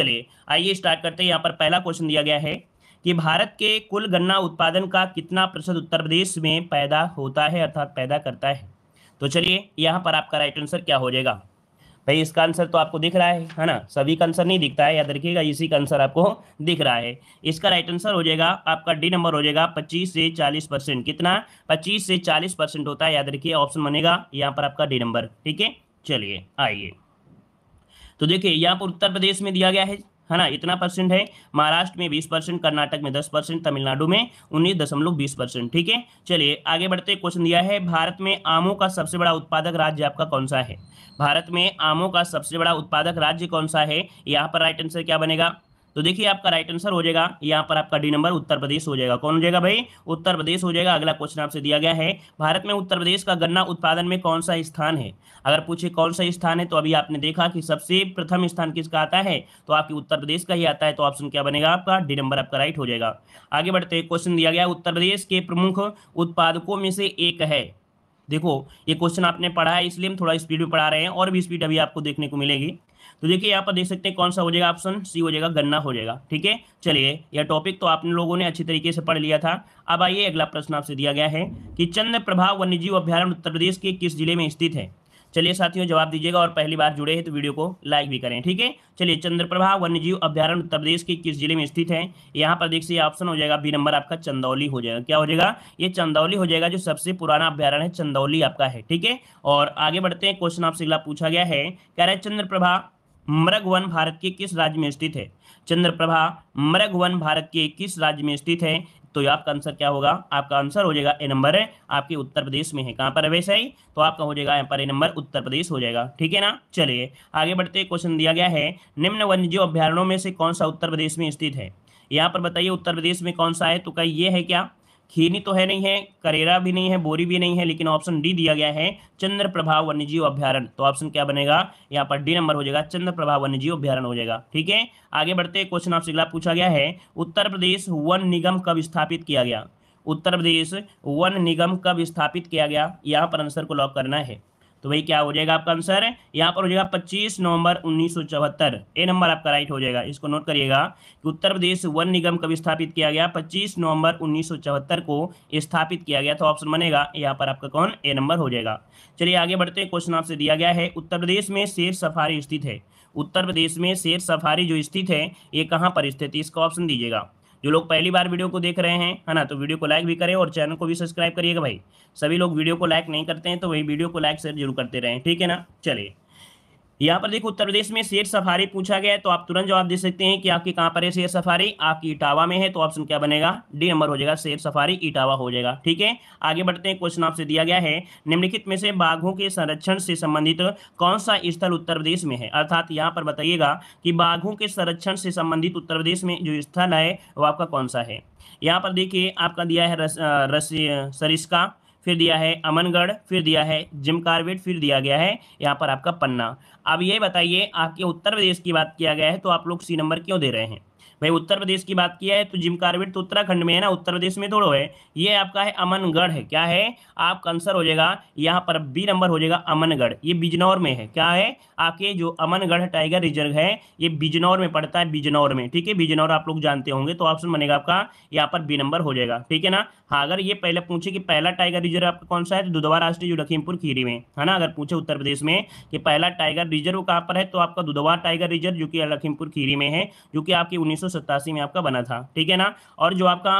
चलिए आइए स्टार्ट करते हैं यहाँ पर पहला क्वेश्चन दिया गया है कि भारत के कुल गन्ना उत्पादन का कितना प्रतिशत उत्तर प्रदेश में पैदा होता है अर्थात पैदा करता है तो चलिए यहाँ पर आपका राइट आंसर क्या हो जाएगा भाई इसका आंसर तो आपको दिख रहा है है ना सभी का आंसर नहीं दिखता है याद रखिएगा इसी का आंसर आपको दिख रहा है इसका राइट आंसर हो जाएगा आपका डी नंबर हो जाएगा 25 से 40 परसेंट कितना 25 से 40 परसेंट होता है याद रखिए ऑप्शन बनेगा यहाँ पर आपका डी नंबर ठीक है चलिए आइए तो देखिए यहाँ पर उत्तर प्रदेश में दिया गया है है ना इतना परसेंट है महाराष्ट्र में बीस परसेंट कर्नाटक में दस परसेंट तमिलनाडु में उन्नीस दशमलव बीस परसेंट ठीक है चलिए आगे बढ़ते क्वेश्चन दिया है भारत में आमों का सबसे बड़ा उत्पादक राज्य आपका कौन सा है भारत में आमों का सबसे बड़ा उत्पादक राज्य कौन सा है यहाँ पर राइट आंसर क्या बनेगा तो देखिए आपका राइट आंसर हो जाएगा यहाँ पर आपका डी नंबर उत्तर प्रदेश हो जाएगा कौन हो जाएगा भाई उत्तर प्रदेश हो जाएगा अगला क्वेश्चन आपसे दिया गया है भारत में उत्तर प्रदेश का गन्ना उत्पादन में कौन सा स्थान है अगर पूछे कौन सा स्थान है तो अभी आपने देखा कि सबसे प्रथम स्थान किसका आता है तो आपके उत्तर प्रदेश का ही आता है तो ऑप्शन क्या बनेगा आपका डी नंबर आपका राइट हो जाएगा आगे बढ़ते क्वेश्चन दिया गया उत्तर प्रदेश के प्रमुख उत्पादकों में से एक है देखो ये क्वेश्चन आपने पढ़ा है इसलिए हम थोड़ा स्पीड में पढ़ा रहे हैं और भी स्पीड अभी आपको देखने को मिलेगी तो देखिए यहाँ पर देख सकते हैं कौन सा हो जाएगा ऑप्शन सी हो जाएगा गन्ना हो जाएगा ठीक है चलिए यह टॉपिक तो आप लोगों ने अच्छी तरीके से पढ़ लिया था अब आइए अगला प्रश्न आपसे दिया गया है कि चंद्र प्रभाव वन्यजीव अभ्यारण्य उत्तर प्रदेश के किस जिले में स्थित है चलिए साथियों जवाब दीजिएगा और पहली बार जुड़े हैं तो वीडियो को लाइक भी करें ठीक है चलिए चंद्रप्रभा वन्यजीव अभ्यारण्य उत्तर प्रदेश के किस जिले में स्थित है यहाँ पर देखिए ऑप्शन हो जाएगा बी नंबर आपका चंदौली हो जाएगा क्या हो जाएगा ये चंदौली हो जाएगा जो सबसे पुराना अभ्यारण है चंदौली आपका है ठीक है और आगे बढ़ते हैं क्वेश्चन आपसे अगला पूछा गया है कह रहा चंद्र चंद्रप्रभा मृगवन भारत के किस राज्य में स्थित है चंद्रप्रभा मृगवन भारत के किस राज्य में स्थित है तो आपका आंसर क्या होगा आपका आंसर हो जाएगा ए नंबर है आपके उत्तर प्रदेश में है कहाँ पर वैसे ही तो आपका हो जाएगा यहाँ पर ए नंबर उत्तर प्रदेश हो जाएगा ठीक है ना चलिए आगे बढ़ते क्वेश्चन दिया गया है निम्न जीव अभ्यारणों में से कौन सा उत्तर प्रदेश में स्थित है यहाँ पर बताइए उत्तर प्रदेश में कौन सा है तो कहीं ये है क्या खीनी तो है नहीं है करेरा भी नहीं है बोरी भी नहीं है लेकिन ऑप्शन डी दिया गया है चंद्र प्रभाव वन्यजीव अभ्यारण तो ऑप्शन क्या बनेगा यहाँ पर डी नंबर हो जाएगा चंद्र प्रभाव वन्यजीव अभ्यारण हो जाएगा ठीक है आगे बढ़ते क्वेश्चन आपसे अगला पूछा गया है उत्तर प्रदेश वन निगम कब स्थापित किया गया उत्तर प्रदेश वन निगम कब स्थापित किया गया यहाँ पर आंसर को लॉक करना है तो वही क्या हो जाएगा आपका आंसर यहाँ पर हो जाएगा 25 नवंबर उन्नीस ए नंबर आपका राइट हो जाएगा इसको नोट करिएगा कि उत्तर प्रदेश वन निगम कब स्थापित किया गया 25 नवंबर उन्नीस को स्थापित किया गया तो ऑप्शन बनेगा यहाँ पर आपका कौन ए नंबर हो जाएगा चलिए आगे बढ़ते हैं क्वेश्चन आपसे दिया गया है उत्तर प्रदेश में शेर सफारी स्थित है उत्तर प्रदेश में शेर सफारी जो स्थित है ये कहाँ पर स्थित है इसका ऑप्शन दीजिएगा जो लोग पहली बार वीडियो को देख रहे हैं है ना तो वीडियो को लाइक भी करें और चैनल को भी सब्सक्राइब करिएगा भाई सभी लोग वीडियो को लाइक नहीं करते हैं तो वही वीडियो को लाइक शेयर जरूर करते रहें ठीक है ना चलिए यहाँ पर देखो उत्तर प्रदेश में शेर सफारी पूछा गया है तो आप तुरंत जवाब दे सकते हैं कि आपकी कहाँ पर है शेर सफारी आपकी इटावा में है तो ऑप्शन क्या बनेगा डी नंबर हो जाएगा शेर सफारी इटावा हो जाएगा ठीक है आगे बढ़ते हैं क्वेश्चन आपसे दिया गया है निम्नलिखित में से बाघों के संरक्षण से संबंधित कौन सा स्थल उत्तर प्रदेश में है अर्थात यहाँ पर बताइएगा कि बाघों के संरक्षण से संबंधित उत्तर प्रदेश में जो स्थल है वो आपका कौन सा है यहाँ पर देखिए आपका दिया है रस, रस सरिस्का फिर दिया है अमनगढ़ फिर दिया है जिम कार्बेट फिर दिया गया है यहाँ पर आपका पन्ना अब ये बताइए आपके उत्तर प्रदेश की बात किया गया है तो आप लोग सी नंबर क्यों दे रहे हैं भाई उत्तर प्रदेश की बात किया है तो जिम कार्बेट तो उत्तराखंड में है ना उत्तर प्रदेश में थोड़ो है ये आपका है अमनगढ़ है क्या है आपका आंसर हो जाएगा यहाँ पर बी नंबर हो जाएगा अमनगढ़ ये बिजनौर में है क्या है आपके जो अमनगढ़ टाइगर रिजर्व है ये बिजनौर में पड़ता है बिजनौर में ठीक है बिजनौर आप लोग जानते होंगे तो ऑप्शन बनेगा आपका यहाँ पर बी नंबर हो जाएगा ठीक है ना हाँ अगर ये पहले पूछे कि पहला टाइगर रिजर्व आपका कौन सा है तो दुधवा राष्ट्रीय जो लखीमपुर खीरी में है ना अगर पूछे उत्तर प्रदेश में कि पहला टाइगर रिजर्व कहाँ पर है तो आपका दुधवा टाइगर रिजर्व जो कि लखीमपुर खीरी में है जो कि आपकी उन्नीस 1987 में आपका बना था ठीक है ना और जो आपका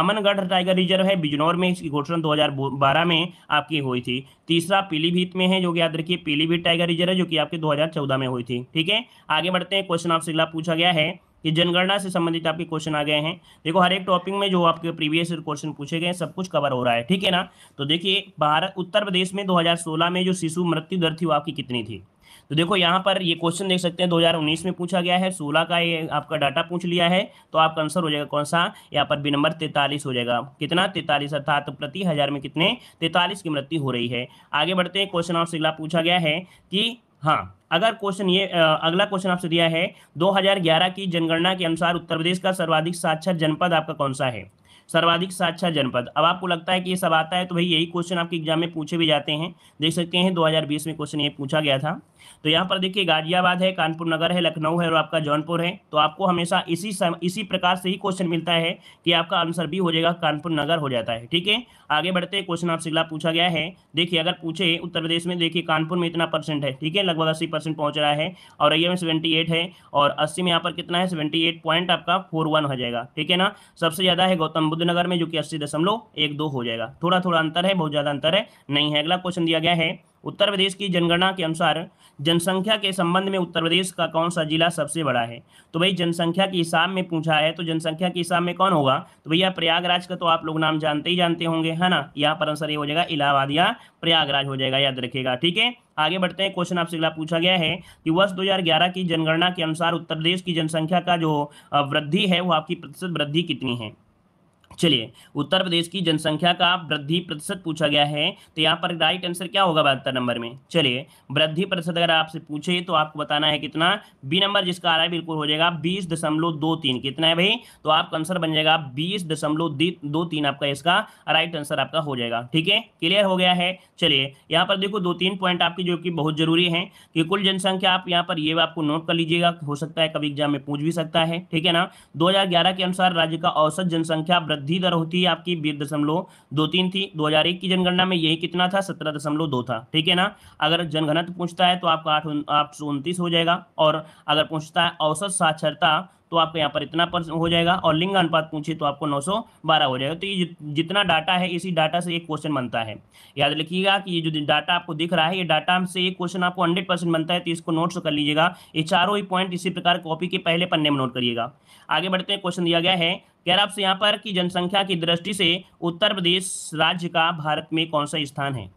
अमनगढ़ टाइगर रिजर्व है बिजनौर में इसकी घोषणा 2012 में आपकी हुई थी तीसरा पीलीभीत में है जो कि याद रखिए पीलीभीत टाइगर रिजर्व है जो कि आपके 2014 में हुई थी ठीक है आगे बढ़ते हैं क्वेश्चन आपसे अगला पूछा गया है कि जनगणना से संबंधित आपके क्वेश्चन आ गए हैं देखो हर एक टॉपिक में जो आपके प्रीवियस क्वेश्चन पूछे गए हैं सब कुछ कवर हो रहा है ठीक है ना तो देखिए भारत उत्तर प्रदेश में 2016 में जो शिशु मृत्यु दर थी वो आपकी कितनी थी तो देखो यहाँ पर ये क्वेश्चन देख सकते हैं 2019 में पूछा गया है 16 का ये आपका डाटा पूछ लिया है तो आपका आंसर हो जाएगा कौन सा यहाँ पर बी नंबर तैतालीस हो जाएगा कितना तैतालीस अर्थात प्रति हज़ार में कितने तैतालीस की मृत्यु हो रही है आगे बढ़ते हैं क्वेश्चन आपसे अगला पूछा गया है कि हाँ अगर क्वेश्चन ये अगला क्वेश्चन आपसे दिया है दो की जनगणना के अनुसार उत्तर प्रदेश का सर्वाधिक साक्षर जनपद आपका कौन सा है सर्वाधिक साक्षर जनपद अब आपको लगता है कि ये सब आता है तो भाई यही क्वेश्चन आपके एग्जाम में पूछे भी जाते हैं देख सकते हैं 2020 में क्वेश्चन ये पूछा गया था तो यहाँ पर देखिए गाजियाबाद है कानपुर नगर है लखनऊ है और आपका जौनपुर है तो आपको हमेशा इसी सम, इसी प्रकार से ही क्वेश्चन मिलता है कि आपका आंसर भी हो जाएगा कानपुर नगर हो जाता है ठीक है आगे बढ़ते क्वेश्चन आपसे अगला पूछा गया है देखिए अगर पूछे उत्तर प्रदेश में देखिए कानपुर में इतना परसेंट है ठीक है लगभग अस्सी परसेंट पहुँच रहा है और अयम में सेवेंटी है और अस्सी में यहाँ पर कितना है सेवेंटी पॉइंट आपका फोर हो जाएगा ठीक है ना सबसे ज़्यादा है गौतम बुद्ध नगर में जो कि अस्सी हो जाएगा थोड़ा थोड़ा अंतर है बहुत ज़्यादा अंतर है नहीं है अगला क्वेश्चन दिया गया है उत्तर प्रदेश की जनगणना के अनुसार जनसंख्या के संबंध में उत्तर प्रदेश का कौन सा जिला सबसे बड़ा है तो भाई जनसंख्या के हिसाब में पूछा है तो जनसंख्या के हिसाब में कौन होगा तो भैया प्रयागराज का तो आप लोग नाम जानते ही जानते होंगे है ना यहाँ पर आंसर ये हो जाएगा इलाहाबाद या प्रयागराज हो जाएगा याद रखेगा ठीक है आगे बढ़ते हैं क्वेश्चन आपसे अगला पूछा गया है कि वर्ष दो की जनगणना के अनुसार उत्तर प्रदेश की जनसंख्या का जो वृद्धि है वो आपकी प्रतिशत वृद्धि कितनी है चलिए उत्तर प्रदेश की जनसंख्या का वृद्धि प्रतिशत पूछा गया है तो यहाँ पर राइट आंसर क्या होगा बहत्तर नंबर में चलिए वृद्धि प्रतिशत अगर आपसे पूछे तो आपको बताना है कितना बी नंबर जिसका आ रहा है बिल्कुल हो जाएगा बीस दशमलव दो तीन कितना है भाई तो आपका आंसर बन जाएगा बीस दशमलव दो तीन आपका इसका राइट आंसर आपका हो जाएगा ठीक है क्लियर हो गया है चलिए यहाँ पर देखो दो तीन पॉइंट आपकी जो कि बहुत जरूरी है कि कुल जनसंख्या आप यहाँ पर ये आपको नोट कर लीजिएगा हो सकता है कभी एग्जाम में पूछ भी सकता है ठीक है ना दो के अनुसार राज्य का औसत जनसंख्या वृद्धि वृद्धि दर होती है आपकी बीस दशमलव दो तीन थी 2001 की जनगणना में यही कितना था सत्रह दशमलव दो था ठीक है ना अगर जनगणना पूछता है तो आपका आठ आठ सौ उनतीस हो जाएगा और अगर पूछता है औसत साक्षरता तो आपका यहाँ पर इतना पर हो जाएगा और लिंग अनुपात पूछे तो आपको 912 हो जाएगा तो ये जितना डाटा है इसी डाटा से एक क्वेश्चन बनता है याद रखिएगा कि ये जो डाटा आपको दिख रहा है ये डाटा से एक क्वेश्चन आपको हंड्रेड परसेंट बनता है तो इसको नोट्स कर लीजिएगा ये चारों ही पॉइंट इसी प्रकार कॉपी के पहले पन्ने में नोट करिएगा आगे बढ़ते हैं क्वेश्चन दिया गया है कह रहा आपसे यहाँ पर कि जनसंख्या की दृष्टि से उत्तर प्रदेश राज्य का भारत में कौन सा स्थान है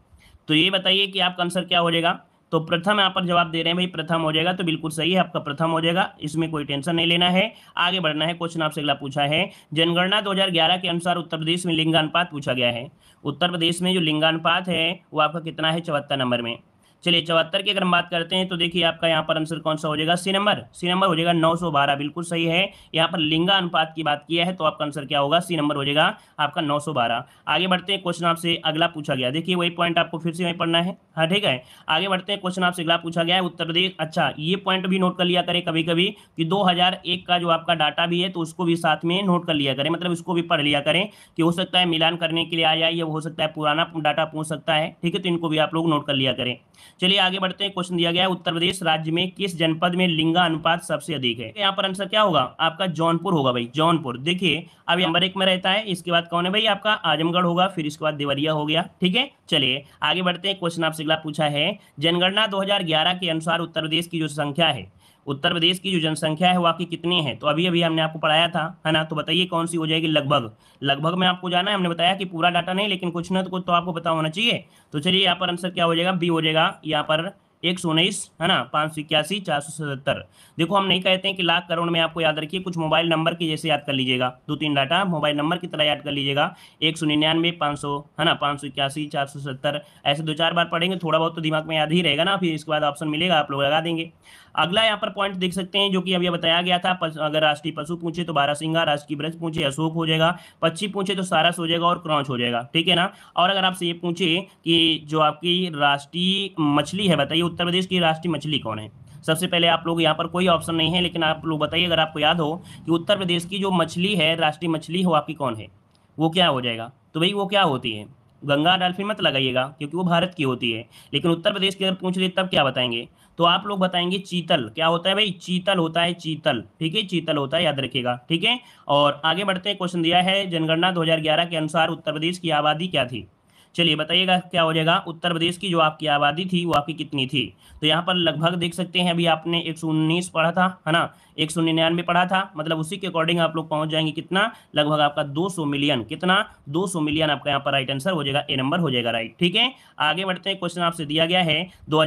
तो ये बताइए कि आपका आंसर क्या हो जाएगा तो प्रथम यहाँ पर जवाब दे रहे हैं भाई प्रथम हो जाएगा तो बिल्कुल सही है आपका प्रथम हो जाएगा इसमें कोई टेंशन नहीं लेना है आगे बढ़ना है क्वेश्चन आपसे अगला पूछा है जनगणना 2011 के अनुसार उत्तर प्रदेश में लिंगानुपात पूछा गया है उत्तर प्रदेश में जो लिंगानुपात है वो आपका कितना है चौहत्तर नंबर में चलिए चौहत्तर की अगर हम बात करते हैं तो देखिए आपका यहाँ पर आंसर कौन सा हो जाएगा सी नंबर सी नंबर हो जाएगा नौ सौ बारह बिल्कुल सही है यहाँ पर लिंगा अनुपात की बात किया है तो आपका आंसर क्या होगा सी नंबर हो जाएगा आपका नौ सौ बारह आगे बढ़ते हैं क्वेश्चन आपसे अगला पूछा गया देखिए वही पॉइंट आपको फिर से वहीं पढ़ना है हाँ ठीक है आगे बढ़ते हैं क्वेश्चन आपसे अगला पूछा गया है उत्तर प्रदेश अच्छा ये पॉइंट भी नोट कर लिया करें कभी कभी कि दो का जो आपका डाटा भी है तो उसको भी साथ में नोट कर लिया करें मतलब इसको भी पढ़ लिया करें कि हो सकता है मिलान करने के लिए आ जाए या हो सकता है पुराना डाटा पूछ सकता है ठीक है तो इनको भी आप लोग नोट कर लिया करें चलिए आगे बढ़ते हैं क्वेश्चन दिया गया है उत्तर प्रदेश राज्य में किस जनपद में लिंगा अनुपात सबसे अधिक है यहाँ पर आंसर क्या होगा आपका जौनपुर होगा भाई जौनपुर देखिए अब नंबर एक में रहता है इसके बाद कौन है भाई आपका आजमगढ़ होगा फिर इसके बाद देवरिया हो गया ठीक है चलिए आगे बढ़ते हैं क्वेश्चन आपसे अगला पूछा है जनगणना दो के अनुसार उत्तर प्रदेश की जो संख्या है उत्तर प्रदेश की जो जनसंख्या है वो आपकी कितनी है तो अभी अभी हमने आपको पढ़ाया था है ना तो बताइए कौन सी हो जाएगी लगभग लगभग में आपको जाना है हमने बताया कि पूरा डाटा नहीं लेकिन कुछ ना तो कुछ तो आपको पता होना चाहिए तो चलिए यहाँ पर आंसर क्या हो जाएगा बी हो जाएगा यहाँ पर एक सौ उन्नीस है ना पाँच सौ इक्यासी चार सौ सतहत्तर देखो हम नहीं कहते हैं कि लाख करोड़ में आपको याद रखिए कुछ मोबाइल नंबर की जैसे याद कर लीजिएगा दो तीन डाटा मोबाइल नंबर की तरह याद कर लीजिएगा एक सौ निन्यानवे पाँच सौ है ना पाँच सौ इक्यासी चार सौ सत्तर ऐसे दो चार बार पढ़ेंगे थोड़ा बहुत तो दिमाग में याद ही रहेगा ना फिर इसके बाद ऑप्शन मिलेगा आप लोग लगा देंगे अगला यहाँ पर पॉइंट देख सकते हैं जो कि अभी बताया गया था पस, अगर राष्ट्रीय पशु पूछे तो सिंगा राष्ट्रीय ब्रज पूछे अशोक हो जाएगा पक्षी पूछे तो सारस हो जाएगा और क्रॉच हो जाएगा ठीक है ना और अगर आपसे ये पूछे कि जो आपकी राष्ट्रीय मछली है बताइए उत्तर प्रदेश की राष्ट्रीय मछली कौन है सबसे पहले आप लोग यहाँ पर कोई ऑप्शन नहीं है लेकिन आप लोग बताइए अगर आपको याद हो कि उत्तर प्रदेश की जो मछली है राष्ट्रीय मछली हो आपकी कौन है वो क्या हो जाएगा तो भाई वो क्या होती है गंगा डाल्फिन मत लगाइएगा क्योंकि वो भारत की होती है लेकिन उत्तर प्रदेश की अगर पूछ ले तब क्या बताएंगे तो आप लोग बताएंगे चीतल क्या होता है भाई चीतल होता है चीतल ठीक है चीतल होता है याद रखिएगा ठीक है और आगे बढ़ते हैं क्वेश्चन दिया है जनगणना 2011 के अनुसार उत्तर प्रदेश की आबादी क्या थी चलिए बताइएगा क्या हो जाएगा उत्तर प्रदेश की जो आपकी आबादी थी वो आपकी कितनी थी तो यहाँ पर लगभग देख सकते हैं अभी आपने एक पढ़ा था है ना एक सौ निन्यानवे पढ़ा था मतलब उसी के अकॉर्डिंग आप लोग पहुंच जाएंगे कितना लगभग आपका दो सौ मिलियन कितना दो सौ मिलियन आपका यहाँ पर राइट आंसर हो जाएगा ए नंबर हो जाएगा राइट ठीक है आगे बढ़ते हैं क्वेश्चन आपसे दिया गया है दो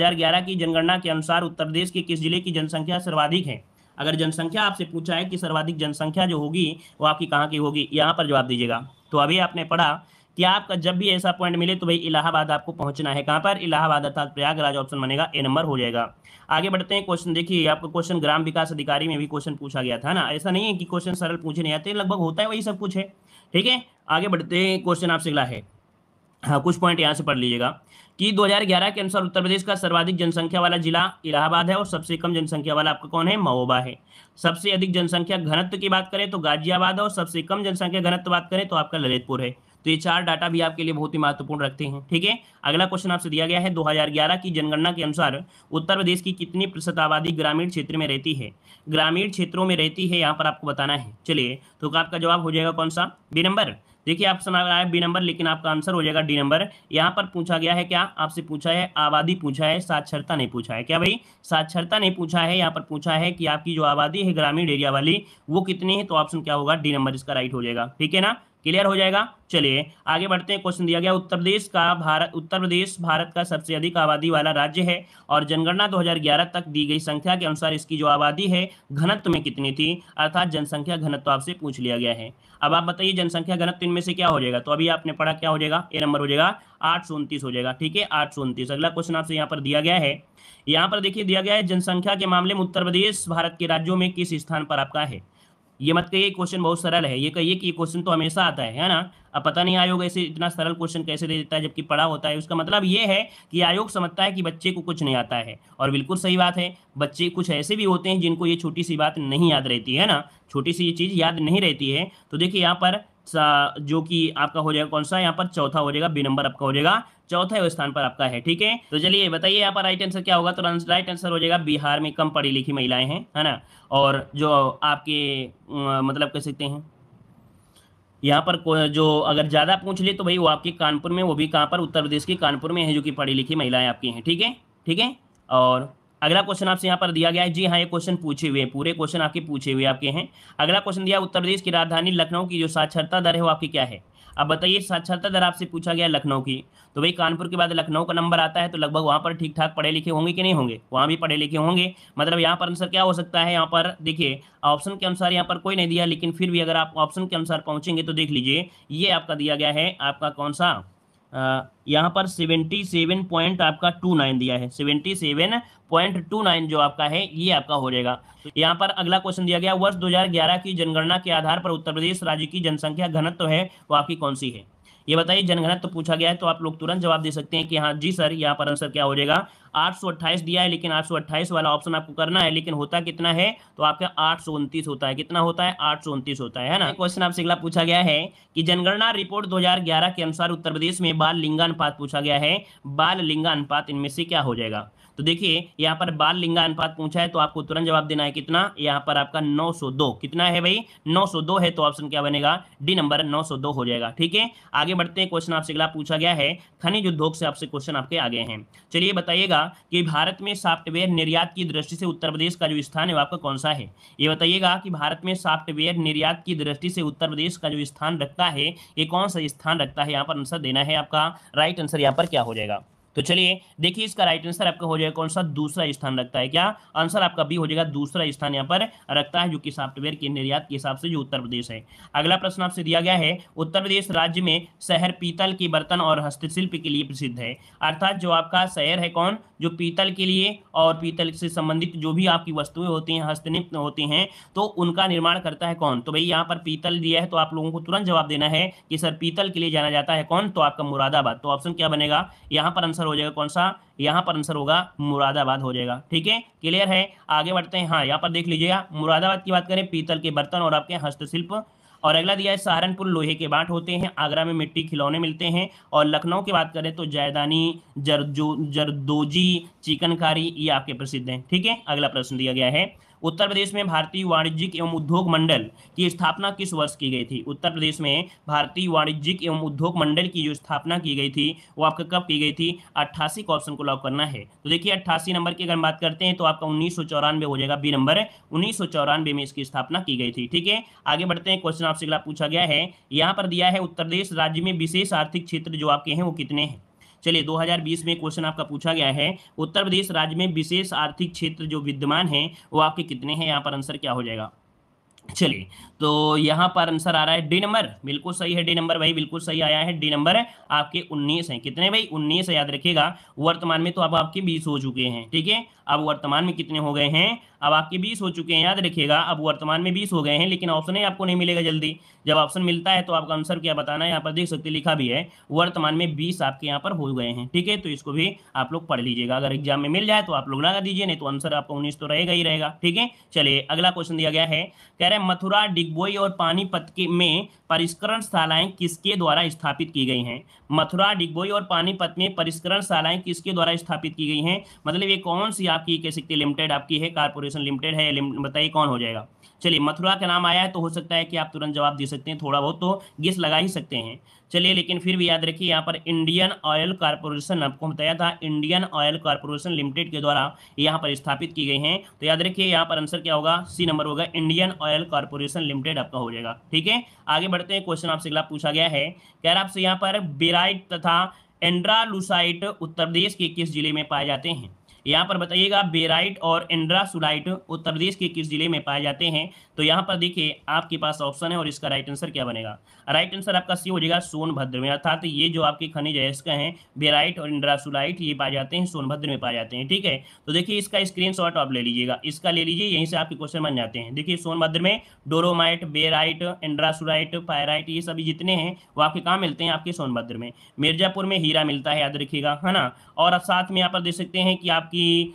की जनगणना के अनुसार उत्तर प्रदेश के किस जिले की जनसंख्या सर्वाधिक है अगर जनसंख्या आपसे पूछा है कि सर्वाधिक जनसंख्या जो होगी वो आपकी कहाँ की होगी यहाँ पर जवाब दीजिएगा तो अभी आपने पढ़ा कि आपका जब भी ऐसा पॉइंट मिले तो भाई इलाहाबाद आपको पहुंचना है कहाँ पर इलाहाबाद अर्थात प्रयागराज ऑप्शन बनेगा ए नंबर हो जाएगा आगे बढ़ते हैं क्वेश्चन देखिए आपका क्वेश्चन ग्राम विकास अधिकारी में भी क्वेश्चन पूछा गया था ना ऐसा नहीं है कि क्वेश्चन सरल पूछे नहीं आते लगभग होता है वही सब कुछ है ठीक है आगे बढ़ते हैं क्वेश्चन आपसे अगला है हाँ कुछ पॉइंट यहाँ से पढ़ लीजिएगा कि 2011 के अनुसार उत्तर प्रदेश का सर्वाधिक जनसंख्या वाला जिला इलाहाबाद है और सबसे कम जनसंख्या वाला आपका कौन है महोबा है सबसे अधिक जनसंख्या घनत्व की बात करें तो गाजियाबाद है और सबसे कम जनसंख्या घनत्व बात करें तो आपका ललितपुर है तो ये चार डाटा भी आपके लिए बहुत ही महत्वपूर्ण रखते हैं ठीक है अगला क्वेश्चन आपसे दिया गया है 2011 की जनगणना के अनुसार उत्तर प्रदेश की कितनी प्रतिशत आबादी ग्रामीण क्षेत्र में रहती है ग्रामीण क्षेत्रों में रहती है यहाँ पर आपको बताना है चलिए तो आपका जवाब हो जाएगा कौन सा बी नंबर देखिए ऑप्शन आ रहा है बी नंबर लेकिन आपका आंसर हो जाएगा डी नंबर यहाँ पर पूछा गया है क्या आपसे पूछा है आबादी पूछा है साक्षरता नहीं पूछा है क्या भाई साक्षरता नहीं पूछा है यहाँ पर पूछा है कि आपकी जो आबादी है ग्रामीण एरिया वाली वो कितनी है तो ऑप्शन क्या होगा डी नंबर इसका राइट हो जाएगा ठीक है ना क्लियर हो जाएगा चलिए आगे बढ़ते हैं क्वेश्चन दिया गया उत्तर प्रदेश का भारत उत्तर प्रदेश भारत का सबसे अधिक आबादी वाला राज्य है और जनगणना 2011 तक दी गई संख्या के अनुसार इसकी जो आबादी है घनत्व में कितनी थी अर्थात जनसंख्या घनत्व आपसे पूछ लिया गया है अब आप बताइए जनसंख्या घनत्व इनमें से क्या हो जाएगा तो अभी आपने पढ़ा क्या हो जाएगा ए नंबर हो जाएगा आठ हो जाएगा ठीक है आठ अगला क्वेश्चन आपसे यहाँ पर दिया गया है यहाँ पर देखिए दिया गया है जनसंख्या के मामले में उत्तर प्रदेश भारत के राज्यों में किस स्थान पर आपका है ये मत कहिए क्वेश्चन बहुत सरल है ये कहिए कि ये क्वेश्चन तो हमेशा आता है है ना अब पता नहीं आयोग ऐसे इतना सरल क्वेश्चन कैसे दे देता है जबकि पढ़ा होता है उसका मतलब ये है कि आयोग समझता है कि बच्चे को कुछ नहीं आता है और बिल्कुल सही बात है बच्चे कुछ ऐसे भी होते हैं जिनको ये छोटी सी बात नहीं याद रहती है ना छोटी सी ये चीज़ याद नहीं रहती है तो देखिए यहाँ पर जो कि आपका हो जाएगा कौन सा यहाँ पर चौथा हो जाएगा बी नंबर आपका हो जाएगा चौथा स्थान पर आपका है ठीक है तो चलिए बताइए यहाँ पर राइट आंसर क्या होगा तो राइट आंसर हो जाएगा बिहार में कम पढ़ी लिखी महिलाएं हैं है ना और जो आपके मतलब कह सकते हैं यहाँ पर जो अगर ज़्यादा पूछ ले तो भाई वो आपके कानपुर में वो भी कहाँ पर उत्तर प्रदेश के कानपुर में है जो कि पढ़ी लिखी महिलाएं आपकी हैं ठीक है ठीक है और अगला क्वेश्चन आपसे यहाँ पर दिया गया है जी हाँ ये क्वेश्चन पूछे हुए हैं पूरे क्वेश्चन आपके पूछे हुए आपके हैं अगला क्वेश्चन दिया उत्तर प्रदेश की राजधानी लखनऊ की जो साक्षरता दर है वो आपकी क्या है अब बताइए साक्षरता दर आपसे पूछा गया लखनऊ की तो भाई कानपुर के बाद लखनऊ का नंबर आता है तो लगभग वहाँ पर ठीक ठाक पढ़े लिखे होंगे कि नहीं होंगे वहाँ भी पढ़े लिखे होंगे मतलब यहाँ पर आंसर क्या हो सकता है यहाँ पर देखिए ऑप्शन के अनुसार यहाँ पर कोई नहीं दिया लेकिन फिर भी अगर आप ऑप्शन के अनुसार पहुँचेंगे तो देख लीजिए ये आपका दिया गया है आपका कौन सा यहाँ पर सेवेंटी सेवन पॉइंट आपका टू नाइन दिया है seventy seven point two nine जो आपका है ये आपका हो जाएगा तो यहाँ पर अगला क्वेश्चन दिया गया वर्ष 2011 की जनगणना के आधार पर उत्तर प्रदेश राज्य की जनसंख्या घनत्व तो है वो आपकी कौन सी है ये बताइए जनघनत्व तो पूछा गया है तो आप लोग तुरंत जवाब दे सकते हैं कि हाँ जी सर यहाँ पर आंसर क्या हो जाएगा 828 दिया है लेकिन 828 वाला ऑप्शन आपको करना है लेकिन होता कितना है तो आपका आठ होता है कितना होता है आठ होता है, है ना क्वेश्चन आपसे अगला पूछा गया है कि जनगणना रिपोर्ट 2011 के अनुसार उत्तर प्रदेश में बाल लिंगानुपात पूछा गया है बाल लिंगानुपात इनमें से क्या हो जाएगा तो देखिए यहाँ पर बाल लिंगा अनुपात पूछा है तो आपको तुरंत जवाब देना है कितना यहाँ पर आपका 902 कितना है भाई 902 है तो ऑप्शन क्या बनेगा डी नंबर 902 हो जाएगा ठीक है आगे बढ़ते हैं क्वेश्चन आपसे अगला पूछा गया है खनिज उद्योग से आपसे क्वेश्चन आपके आगे हैं चलिए बताइएगा कि भारत में सॉफ्टवेयर निर्यात की दृष्टि से उत्तर प्रदेश का जो स्थान है आपका कौन सा है ये बताइएगा कि भारत में सॉफ्टवेयर निर्यात की दृष्टि से उत्तर प्रदेश का जो स्थान रखता है ये कौन सा स्थान रखता है यहाँ पर आंसर देना है आपका राइट आंसर यहाँ पर क्या हो जाएगा तो चलिए देखिए इसका राइट आंसर आपका हो जाएगा कौन सा दूसरा स्थान रखता है क्या आंसर आपका बी हो जाएगा दूसरा स्थान यहाँ पर रखता है जो कि सॉफ्टवेयर के निर्यात के हिसाब से जो उत्तर प्रदेश है अगला प्रश्न आपसे दिया गया है उत्तर प्रदेश राज्य में शहर पीतल के बर्तन और हस्तशिल्प के लिए प्रसिद्ध है अर्थात जो आपका शहर है कौन जो पीतल के लिए और पीतल से संबंधित जो भी आपकी वस्तुएं होती हैं हस्तनिप्त होती हैं तो उनका निर्माण करता है कौन तो भाई यहाँ पर पीतल दिया है तो आप लोगों को तुरंत जवाब देना है कि सर पीतल के लिए जाना जाता है कौन तो आपका मुरादाबाद तो ऑप्शन क्या बनेगा यहाँ पर आंसर आंसर हो जाएगा कौन सा यहाँ पर आंसर होगा मुरादाबाद हो जाएगा ठीक है क्लियर है आगे बढ़ते हैं हाँ यहाँ पर देख लीजिएगा मुरादाबाद की बात करें पीतल के बर्तन और आपके हस्तशिल्प और अगला दिया है सहारनपुर लोहे के बाट होते हैं आगरा में मिट्टी खिलौने मिलते हैं और लखनऊ की बात करें तो जायदानी जरजो जरदोजी चिकनकारी ये आपके प्रसिद्ध हैं ठीक है अगला प्रश्न दिया गया है उत्तर प्रदेश में भारतीय वाणिज्यिक एवं उद्योग मंडल की स्थापना किस वर्ष की गई थी उत्तर प्रदेश में भारतीय वाणिज्यिक एवं उद्योग मंडल की जो स्थापना की गई थी वो आपका कब की गई थी अट्ठासी का ऑप्शन को लॉक करना है तो देखिए अट्ठासी नंबर की अगर बात करते हैं तो आपका उन्नीस हो जाएगा बी नंबर उन्नीस में इसकी स्थापना की गई थी ठीक है आगे बढ़ते हैं क्वेश्चन आपसे पूछा गया है यहाँ पर दिया है उत्तर प्रदेश राज्य में विशेष आर्थिक क्षेत्र जो आपके हैं वो कितने हैं चलिए 2020 में क्वेश्चन आपका पूछा गया है उत्तर प्रदेश राज्य में विशेष आर्थिक क्षेत्र जो विद्यमान है वो आपके कितने हैं यहाँ पर आंसर क्या हो जाएगा चलिए तो यहाँ पर आंसर आ रहा है डी नंबर बिल्कुल सही है डी नंबर भाई बिल्कुल सही आया है डी नंबर आपके 19 हैं कितने भाई 19 है याद रखिएगा वर्तमान में तो अब आप आपके 20 हो चुके हैं ठीक है अब वर्तमान में कितने हो गए हैं अब आपके बीस हो चुके हैं याद रखिएगा अब वर्तमान में बीस हो गए हैं लेकिन ऑप्शन ही आपको नहीं मिलेगा जल्दी जब ऑप्शन मिलता है तो आपका आंसर क्या बताना है यहाँ पर देख सकते लिखा भी है वर्तमान में बीस आपके यहाँ पर हो गए हैं ठीक है तो इसको भी आप लोग पढ़ लीजिएगा अगर एग्जाम में मिल जाए तो आप लोग लगा दीजिए नहीं तो आंसर आपका उन्नीस तो रहेगा ही रहेगा ठीक है चलिए अगला क्वेश्चन दिया गया है कह रहे हैं मथुरा डिगबोई और पानीपत के में परिष्करण शालाएं किसके द्वारा स्थापित की गई हैं मथुरा डिग्बोई और पानीपत में परिष्करण शालाएं किसके द्वारा स्थापित की गई हैं मतलब ये कौन सी आपकी कह सकते हैं लिमिटेड आपकी है कारपोरेशन लिमिटेड है बताइए कौन हो जाएगा चलिए मथुरा का नाम आया है तो हो सकता है कि आप तुरंत जवाब दे सकते हैं थोड़ा बहुत तो गेस लगा ही सकते हैं चलिए लेकिन फिर भी याद रखिए यहाँ पर इंडियन ऑयल कारपोरेशन आपको बताया था इंडियन ऑयल कारपोरेशन लिमिटेड के द्वारा यहाँ पर स्थापित की गई हैं तो याद रखिए यहाँ पर आंसर क्या होगा सी नंबर होगा इंडियन ऑयल कारपोरेशन लिमिटेड आपका हो जाएगा ठीक है आगे बढ़ते हैं क्वेश्चन आपसे अगला पूछा गया है कह रहा आपसे यहाँ पर बेराइट तथा एंड्रालुसाइट उत्तर प्रदेश के किस जिले में पाए जाते हैं यहाँ पर बताइएगा बेराइट और इंड्रासुलाइट उत्तर प्रदेश के किस जिले में पाए जाते हैं तो यहाँ पर देखिए आपके पास ऑप्शन है और इसका राइट आंसर क्या बनेगा राइट आंसर आपका सी हो जाएगा सोनभद्र में अर्थात ये जो आपके खनिज है इसका है बेराइट और इंड्रासुलाइट ये पाए जाते हैं सोनभद्र में पाए जाते हैं ठीक है तो देखिए इसका स्क्रीन आप ले लीजिएगा इसका ले लीजिए यहीं से आपके क्वेश्चन बन जाते हैं देखिए सोनभद्र में डोरोमाइट बेराइट इंड्रासुलाइट पायराइट ये सभी जितने हैं वो आपके कहाँ मिलते हैं आपके सोनभद्र में मिर्जापुर में हीरा मिलता है याद रखिएगा है ना और साथ में यहाँ पर देख सकते हैं कि आप की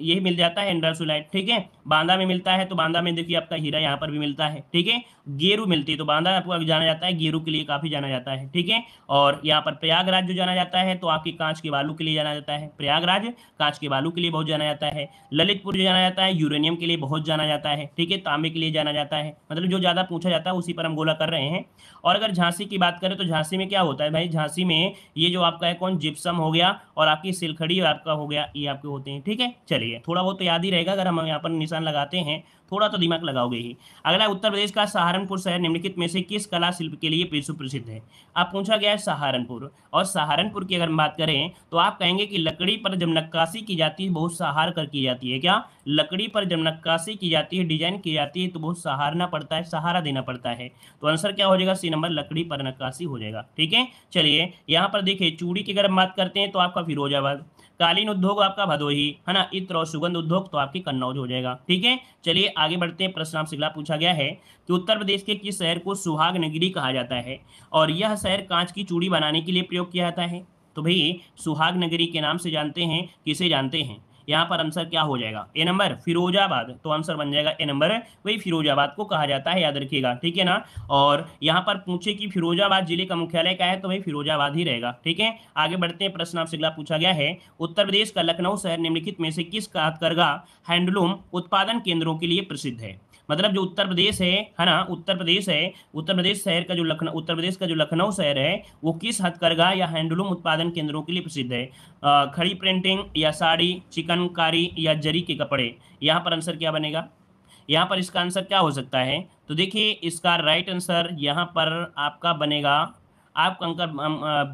यही मिल जाता है इंडरसुलाइट ठीक है बांदा में मिलता है तो बांदा में देखिए आपका हीरा यहाँ पर भी मिलता है ठीक है गेरू मिलती है तो बांदा आपको जाना जाता है गेरू के लिए काफी जाना जाता है ठीक है और यहाँ पर प्रयागराज जो जाना जाता है तो आपकी कांच के बालू के लिए जाना जाता है प्रयागराज कांच के बालू के लिए बहुत जाना जाता है ललितपुर जो जाना जाता है यूरेनियम के लिए बहुत जाना जाता है ठीक है तांबे के लिए जाना जाता है मतलब जो ज्यादा पूछा जाता है उसी पर हम गोला कर रहे हैं और अगर झांसी की बात करें तो झांसी में क्या होता है भाई झांसी में ये जो आपका है कौन जिप्सम हो गया और आपकी सिलखड़ी आपका हो गया ये आपके होते हैं ठीक है चलिए चाहिए थोड़ा बहुत तो याद ही रहेगा अगर हम यहाँ पर निशान लगाते हैं थोड़ा तो दिमाग लगाओगे ही अगला उत्तर प्रदेश का सहारनपुर शहर निम्नलिखित में से किस कला शिल्प के लिए विश्व प्रसिद्ध है आप पूछा गया है सहारनपुर और सहारनपुर की अगर हम बात करें तो आप कहेंगे कि लकड़ी पर जब नक्काशी की जाती है बहुत सहार कर की जाती है क्या लकड़ी पर जब नक्काशी की जाती है डिजाइन की जाती है तो बहुत सहारना पड़ता है सहारा देना पड़ता है तो आंसर क्या हो जाएगा सी नंबर लकड़ी पर नक्काशी हो जाएगा ठीक है चलिए यहाँ पर देखिए चूड़ी की अगर हम बात करते हैं तो आपका फिरोजाबाद कालीन उद्योग आपका भदोही है ना इत्र और सुगंध उद्योग तो आपकी कन्नौज हो जाएगा ठीक है चलिए आगे बढ़ते हैं प्रश्न आपसे अगला पूछा गया है कि उत्तर प्रदेश के किस शहर को सुहाग नगरी कहा जाता है और यह शहर कांच की चूड़ी बनाने के लिए प्रयोग किया जाता है तो भाई सुहाग नगरी के नाम से जानते हैं किसे जानते हैं यहाँ पर आंसर क्या हो जाएगा ए नंबर फिरोजाबाद तो आंसर बन जाएगा ए नंबर वही फिरोजाबाद को कहा जाता है याद रखिएगा ठीक है ना और यहाँ पर पूछे कि फिरोजाबाद जिले का मुख्यालय क्या है तो वही फिरोजाबाद ही रहेगा ठीक है आगे बढ़ते हैं प्रश्न आपसे अगला पूछा गया है उत्तर प्रदेश का लखनऊ शहर निम्नलिखित में से किस कातकरगा हैंडलूम उत्पादन केंद्रों के लिए प्रसिद्ध है मतलब जो उत्तर प्रदेश है है ना उत्तर प्रदेश है उत्तर प्रदेश शहर का जो लखनऊ उत्तर प्रदेश का जो लखनऊ शहर है वो किस हथकरघा या हैंडलूम उत्पादन केंद्रों के लिए प्रसिद्ध है खड़ी प्रिंटिंग या साड़ी चिकनकारी या जरी के कपड़े यहाँ पर आंसर क्या बनेगा यहाँ पर इसका आंसर क्या हो सकता है तो देखिए इसका राइट आंसर यहाँ पर आपका बनेगा आपका अंकर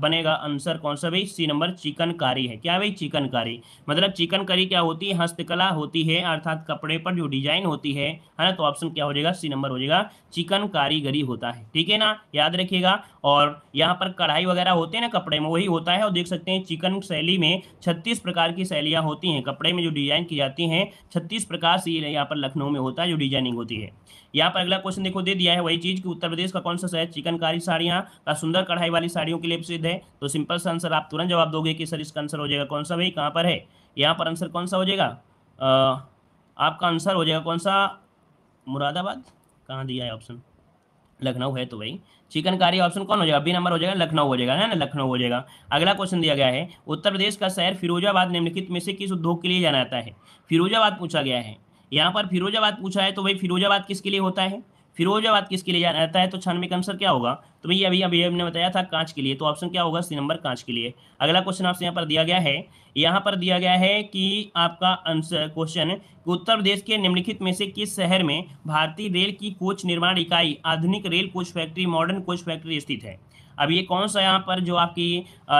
बनेगा आंसर कौन सा भाई सी नंबर चिकनकारी है क्या भाई चिकनकारी मतलब चिकनकारी क्या होती है हस्तकला होती है अर्थात कपड़े पर जो डिजाइन होती है है ना तो ऑप्शन क्या हो जाएगा सी नंबर हो जाएगा चिकन कारीगरी होता है ठीक है ना याद रखिएगा और यहाँ पर कढ़ाई वगैरह होते हैं ना कपड़े में वही होता है और देख सकते हैं चिकन शैली में छत्तीस प्रकार की शैलियाँ होती हैं कपड़े में जो डिजाइन की जाती हैं छत्तीस प्रकार से यहाँ पर लखनऊ में होता है जो डिजाइनिंग होती है यहाँ पर अगला क्वेश्चन देखो दे दिया है वही चीज कि उत्तर प्रदेश का कौन सा शहर चिकनकारी साड़ियाँ का सुंदर कढ़ाई वाली साड़ियों के लिए प्रसिद्ध है तो सिंपल सा आंसर आप तुरंत जवाब दोगे कि सर इसका आंसर हो जाएगा कौन सा भाई कहाँ पर है यहाँ पर आंसर कौन सा हो जाएगा आपका आंसर हो जाएगा कौन सा मुरादाबाद कहाँ दिया है ऑप्शन लखनऊ है तो भाई चिकनकारी ऑप्शन कौन हो जाएगा बी नंबर हो जाएगा लखनऊ हो जाएगा है ना लखनऊ हो जाएगा अगला क्वेश्चन दिया गया है उत्तर प्रदेश का शहर फिरोजाबाद निम्नलिखित में से किस उद्योग के लिए जाना जाता है फिरोजाबाद पूछा गया है यहाँ पर फिरोजाबाद पूछा है तो भाई फिरोजाबाद किसके लिए होता है फिरोजाबाद किसके लिए रहता है तो छानवे का आंसर क्या होगा तो भैया अभी अभी हमने बताया था कांच के लिए तो ऑप्शन क्या होगा सी नंबर कांच के लिए अगला क्वेश्चन आपसे यहाँ पर दिया गया है यहाँ पर दिया गया है कि आपका आंसर क्वेश्चन उत्तर प्रदेश के निम्नलिखित में से किस शहर में भारतीय रेल की कोच निर्माण इकाई आधुनिक rail coach factory modern coach factory स्थित है अब ये कौन सा यहाँ पर जो आपकी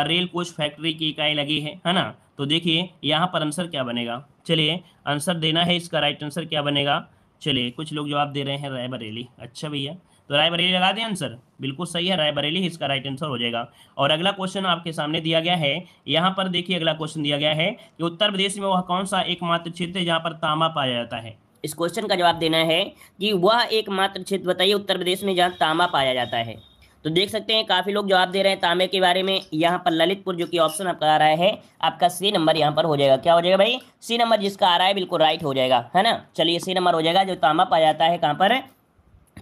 रेल कोच फैक्ट्री की इकाई लगी है है ना तो देखिए यहाँ पर आंसर क्या बनेगा चलिए आंसर देना है इसका राइट आंसर क्या बनेगा चलिए कुछ लोग जवाब दे रहे हैं रायबरेली अच्छा भैया तो रायबरेली लगा दें आंसर बिल्कुल सही है रायबरेली इसका राइट आंसर हो जाएगा और अगला क्वेश्चन आपके सामने दिया गया है यहाँ पर देखिए अगला क्वेश्चन दिया गया है कि उत्तर प्रदेश में वह कौन सा एकमात्र क्षेत्र है जहाँ पर तांबा पाया जाता है इस क्वेश्चन का जवाब देना है कि वह एकमात्र क्षेत्र बताइए उत्तर प्रदेश में जहाँ तांबा पाया जाता है तो देख सकते हैं काफ़ी लोग जवाब दे रहे हैं तांबे के बारे में यहाँ पर ललितपुर जो कि ऑप्शन आपका आ रहा है आपका सी नंबर यहाँ पर हो जाएगा क्या हो जाएगा भाई सी नंबर जिसका आ रहा है बिल्कुल राइट हो जाएगा है ना चलिए सी नंबर हो जाएगा जो तांबा पाया जाता है कहाँ पर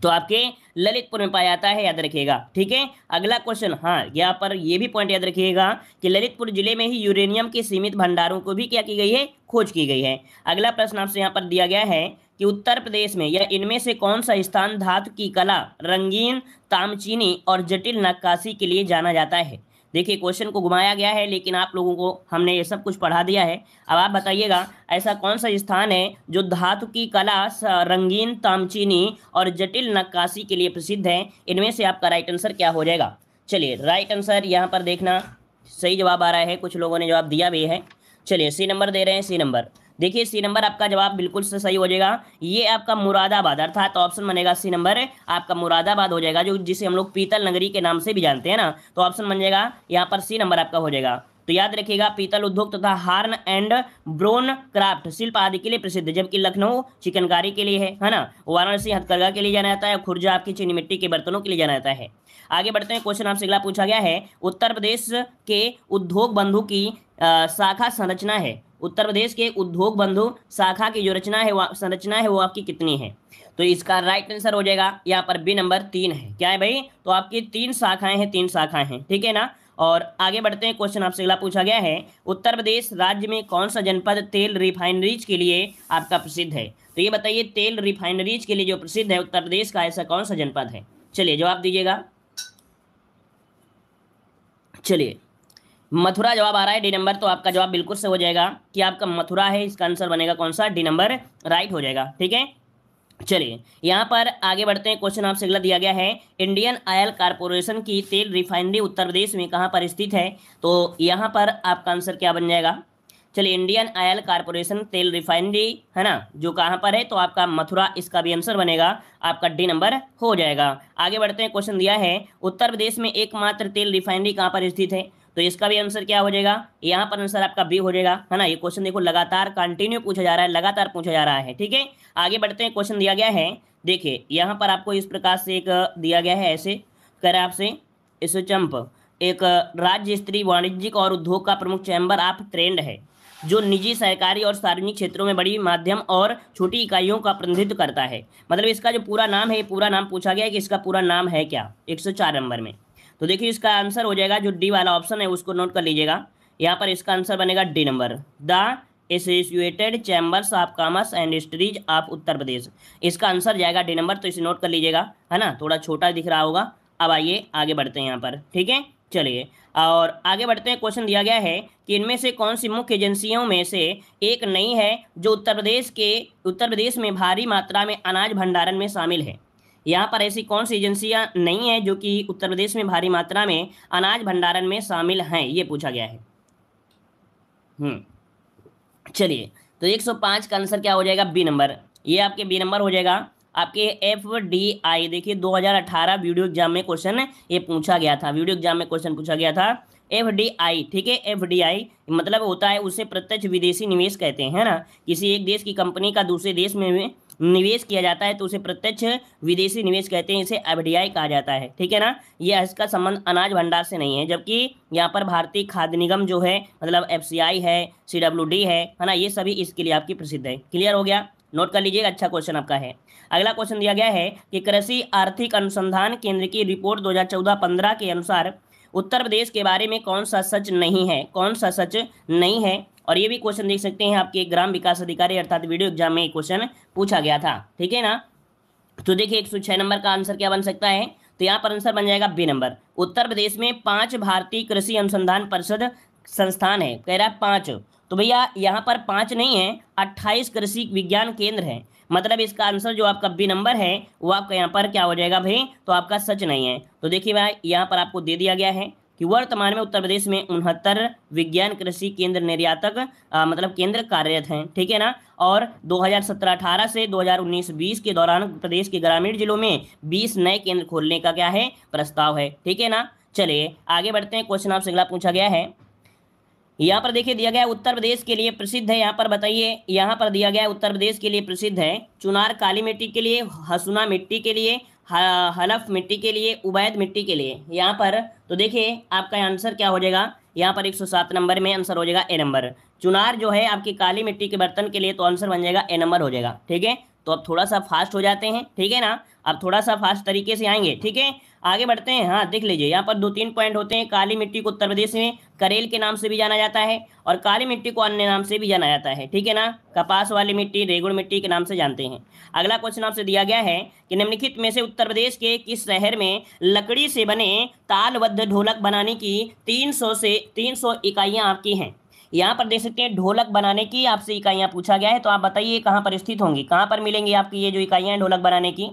तो आपके ललितपुर में पाया जाता है याद रखिएगा ठीक है अगला क्वेश्चन हाँ यहाँ पर यह भी पॉइंट याद रखिएगा कि ललितपुर जिले में ही यूरेनियम के सीमित भंडारों को भी क्या की गई है खोज की गई है अगला प्रश्न आपसे यहाँ पर दिया गया है कि उत्तर प्रदेश में यह इनमें से कौन सा स्थान धातु की कला रंगीन तामचीनी और जटिल नक्काशी के लिए जाना जाता है देखिए क्वेश्चन को घुमाया गया है लेकिन आप लोगों को हमने ये सब कुछ पढ़ा दिया है अब आप बताइएगा ऐसा कौन सा स्थान है जो धातु की कला रंगीन तामचीनी और जटिल नक्काशी के लिए प्रसिद्ध है इनमें से आपका राइट आंसर क्या हो जाएगा चलिए राइट आंसर यहाँ पर देखना सही जवाब आ रहा है कुछ लोगों ने जवाब दिया भी है चलिए सी नंबर दे रहे हैं सी नंबर देखिए सी नंबर आपका जवाब बिल्कुल से सही हो जाएगा ये आपका मुरादाबाद अर्थात ऑप्शन बनेगा सी नंबर आपका मुरादाबाद हो जाएगा जो जिसे हम लोग पीतल नगरी के नाम से भी जानते हैं ना तो ऑप्शन बन जाएगा यहाँ पर सी नंबर आपका हो जाएगा तो याद रखिएगा पीतल उद्योग तथा हार्न एंड ब्रोन क्राफ्ट शिल्प आदि के लिए प्रसिद्ध जबकि लखनऊ चिकनकारी के लिए है है ना वाराणसी हथकरघा के लिए जाना जाता है खुर्जा आपकी चीनी मिट्टी के बर्तनों के लिए जाना जाता है आगे बढ़ते हैं क्वेश्चन आपसे अगला पूछा गया है उत्तर प्रदेश के उद्योग बंधु की आ, शाखा संरचना है उत्तर प्रदेश के उद्योग बंधु शाखा की जो रचना है संरचना है वो आपकी कितनी है तो इसका राइट आंसर हो जाएगा यहाँ पर बी नंबर तीन है क्या है भाई तो आपकी तीन शाखाएं हैं तीन शाखाएं हैं ठीक है ना और आगे बढ़ते हैं क्वेश्चन आपसे अगला पूछा गया है उत्तर प्रदेश राज्य में कौन सा जनपद तेल रिफाइनरीज के लिए आपका प्रसिद्ध है तो ये बताइए तेल रिफाइनरीज के लिए जो प्रसिद्ध है उत्तर प्रदेश का ऐसा कौन सा जनपद है चलिए जवाब दीजिएगा चलिए मथुरा जवाब आ रहा है डी नंबर तो आपका जवाब बिल्कुल से हो जाएगा कि आपका मथुरा है इसका आंसर बनेगा कौन सा डी नंबर राइट हो जाएगा ठीक है चलिए यहाँ पर आगे बढ़ते हैं क्वेश्चन आपसे अगला दिया गया है इंडियन ऑयल कारपोरेशन की तेल रिफाइनरी उत्तर प्रदेश में कहाँ पर स्थित है तो यहाँ पर आपका आंसर क्या बन जाएगा चलिए इंडियन ऑयल कारपोरेशन तेल रिफाइनरी है ना जो कहाँ पर है तो आपका मथुरा इसका भी आंसर बनेगा आपका डी नंबर हो जाएगा आगे बढ़ते हैं क्वेश्चन दिया है उत्तर प्रदेश में एकमात्र तेल रिफाइनरी कहाँ पर स्थित है तो इसका भी आंसर क्या हो जाएगा यहाँ पर आंसर आपका बी हो जाएगा है ना ये क्वेश्चन देखो लगातार कंटिन्यू पूछा जा रहा है लगातार पूछा जा रहा है ठीक है आगे बढ़ते हैं क्वेश्चन दिया गया है देखिए यहाँ पर आपको इस प्रकार से एक दिया गया है ऐसे कह रहे आपसे इस चंप एक राज्य स्तरीय वाणिज्यिक और उद्योग का प्रमुख चैम्बर आप ट्रेंड है जो निजी सहकारी और सार्वजनिक क्षेत्रों में बड़ी माध्यम और छोटी इकाइयों का प्रतिनिधित्व करता है मतलब इसका जो पूरा नाम है ये पूरा नाम पूछा गया है कि इसका पूरा नाम है क्या 104 नंबर में तो देखिए इसका आंसर हो जाएगा जो डी वाला ऑप्शन है उसको नोट कर लीजिएगा यहाँ पर इसका आंसर बनेगा D number the Associated Chambers of Commerce and Industries of Uttar Pradesh इसका आंसर जाएगा डी नंबर तो इसे नोट कर लीजिएगा है ना थोड़ा छोटा दिख रहा होगा अब आइए आगे बढ़ते हैं यहाँ पर ठीक है चलिए और आगे बढ़ते हैं क्वेश्चन दिया गया है कि इनमें से कौन सी मुख्य एजेंसियों में से एक नई है जो उत्तर प्रदेश के उत्तर प्रदेश में भारी मात्रा में अनाज भंडारण में शामिल है यहाँ पर ऐसी कौन सी एजेंसियाँ नहीं हैं जो कि उत्तर प्रदेश में भारी मात्रा में अनाज भंडारण में शामिल हैं ये पूछा गया है हम्म, चलिए तो 105 का आंसर क्या हो जाएगा बी नंबर ये आपके बी नंबर हो जाएगा आपके एफ डी आई देखिए 2018 वीडियो एग्जाम में क्वेश्चन ये पूछा गया था वीडियो एग्जाम में क्वेश्चन पूछा गया था एफ डी आई ठीक है एफ डी आई मतलब होता है उसे प्रत्यक्ष विदेशी निवेश कहते हैं ना किसी एक देश की कंपनी का दूसरे देश में निवेश किया जाता है तो उसे प्रत्यक्ष विदेशी निवेश कहते हैं इसे एफ कहा जाता है ठीक है ना यह इसका संबंध अनाज भंडार से नहीं है जबकि यहाँ पर भारतीय खाद्य निगम जो है मतलब एफ है सी है है ना ये सभी इसके लिए आपकी प्रसिद्ध है क्लियर हो गया नोट कर लीजिए अच्छा क्वेश्चन आपका है अगला क्वेश्चन दिया गया है कि कृषि आर्थिक अनुसंधान केंद्र की रिपोर्ट 2014-15 के अनुसार उत्तर प्रदेश के बारे में कौन सा सच नहीं है कौन सा सच नहीं है और ये भी क्वेश्चन देख सकते हैं आपके ग्राम विकास अधिकारी अर्थात वीडियो एग्जाम में क्वेश्चन पूछा गया था ठीक है ना तो देखिए एक सौ नंबर का आंसर क्या बन सकता है तो यहाँ पर आंसर बन जाएगा बी नंबर उत्तर प्रदेश में पांच भारतीय कृषि अनुसंधान परिषद संस्थान है कह रहा है पांच तो भैया यहाँ पर पांच नहीं है अट्ठाईस कृषि विज्ञान केंद्र हैं मतलब इसका आंसर जो आपका बी नंबर है वो आपका यहाँ पर क्या हो जाएगा भाई तो आपका सच नहीं है तो देखिए भाई यहाँ पर आपको दे दिया गया है कि वर्तमान में उत्तर प्रदेश में उनहत्तर विज्ञान कृषि केंद्र निर्यातक आ, मतलब केंद्र कार्यरत हैं ठीक है ना और 2017-18 से 2019-20 के दौरान प्रदेश के ग्रामीण जिलों में 20 नए केंद्र खोलने का क्या है प्रस्ताव है ठीक है ना चलिए आगे बढ़ते हैं क्वेश्चन आपसे अगला पूछा गया है यहाँ पर देखिए दिया गया उत्तर प्रदेश के लिए प्रसिद्ध है यहाँ पर बताइए यहाँ पर दिया गया उत्तर प्रदेश के लिए प्रसिद्ध है चुनार काली मिट्टी के लिए हसुना मिट्टी के लिए हलफ मिट्टी के लिए उबैद मिट्टी के लिए यहाँ पर तो देखिए आपका आंसर क्या हो जाएगा यहाँ पर 107 नंबर में आंसर हो जाएगा ए नंबर चुनार जो है आपकी काली मिट्टी के बर्तन के लिए तो आंसर बन जाएगा ए नंबर हो जाएगा ठीक है तो अब थोड़ा सा फास्ट हो जाते हैं ठीक है ना अब थोड़ा सा फास्ट तरीके से आएंगे ठीक है आगे बढ़ते हैं हाँ देख लीजिए यहाँ पर दो तीन पॉइंट होते हैं काली मिट्टी को उत्तर प्रदेश में करेल के नाम से भी जाना जाता है और काली मिट्टी को अन्य नाम से भी जाना जाता है ठीक है ना कपास वाली मिट्टी रेगुड़ मिट्टी के नाम से जानते हैं अगला क्वेश्चन आपसे दिया गया है कि निम्नलिखित में से उत्तर प्रदेश के किस शहर में लकड़ी से बने तालबद्ध ढोलक बनाने की तीन से तीन इकाइयां आपकी हैं यहाँ पर देख सकते हैं ढोलक बनाने की आपसे इकाइयाँ पूछा गया है तो आप बताइए कहाँ पर स्थित होंगी कहाँ पर मिलेंगी आपकी ये जो इकाइयाँ हैं ढोलक बनाने की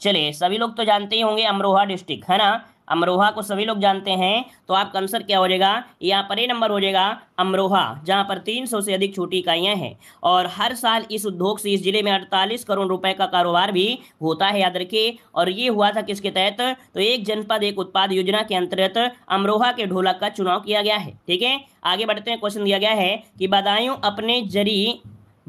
चलिए सभी लोग तो जानते ही होंगे अमरोहा डिस्ट्रिक्ट है ना अमरोहा को सभी लोग जानते हैं तो आपका आंसर क्या हो जाएगा यहाँ पर ए नंबर हो जाएगा अमरोहा जहाँ पर 300 से अधिक छोटी इकाइयाँ हैं और हर साल इस उद्योग से इस जिले में 48 करोड़ रुपए का कारोबार भी होता है याद रखिए और ये हुआ था किसके तहत तो एक जनपद एक उत्पाद योजना के अंतर्गत अमरोहा के ढोलक का चुनाव किया गया है ठीक है आगे बढ़ते हैं क्वेश्चन दिया गया है कि बदायूं अपने जरी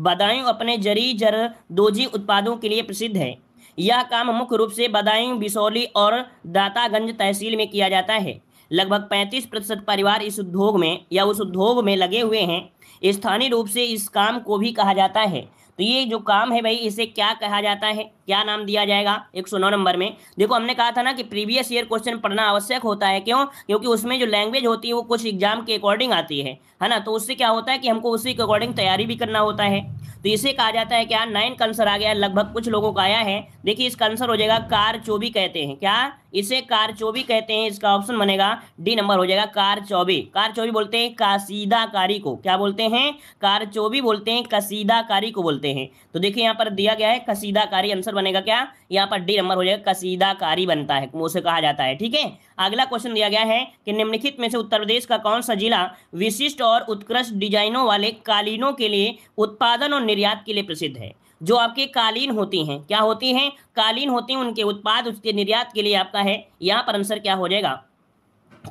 बदायूं अपने जरी जर दो उत्पादों के लिए प्रसिद्ध है यह काम मुख्य रूप से बदायूं बिसौली और दातागंज तहसील में किया जाता है लगभग 35 प्रतिशत परिवार इस उद्योग में या उस उद्योग में लगे हुए हैं स्थानीय रूप से इस काम को भी कहा जाता है तो ये जो काम है भाई इसे क्या कहा जाता है क्या नाम दिया जाएगा 109 नंबर में देखो हमने कहा था ना कि प्रीवियस ईयर क्वेश्चन पढ़ना आवश्यक होता है क्यों क्योंकि उसमें जो लैंग्वेज होती है वो कुछ एग्जाम के अकॉर्डिंग आती है है ना तो उससे क्या होता है कि हमको उसी के अकॉर्डिंग तैयारी भी करना होता है तो इसे कहा जाता है क्या नाइन कंसर आ गया लगभग कुछ लोगों का आया है देखिए इसका आंसर हो जाएगा कार चौबी कहते हैं क्या इसे कार चौबी कहते हैं इसका ऑप्शन बनेगा डी नंबर हो जाएगा कार चौबी कार चौबी बोलते हैं कासीदाकारी को क्या बोलते हैं कार चौबी बोलते हैं कसीदाकारी को बोलते हैं तो देखिए यहाँ पर दिया गया है कसीदाकारी आंसर बनेगा क्या यहाँ पर डी नंबर हो जाएगा कसीदा कारी बनता है उसे कहा जाता है ठीक है अगला क्वेश्चन दिया गया है कि निम्नलिखित में से उत्तर प्रदेश का कौन सा जिला विशिष्ट और उत्कृष्ट डिजाइनों वाले कालीनों के लिए उत्पादन और निर्यात के लिए प्रसिद्ध है जो आपके कालीन होती हैं क्या होती हैं कालीन होती हैं उनके उत्पाद उसके निर्यात के लिए आपका है यहाँ पर आंसर क्या हो जाएगा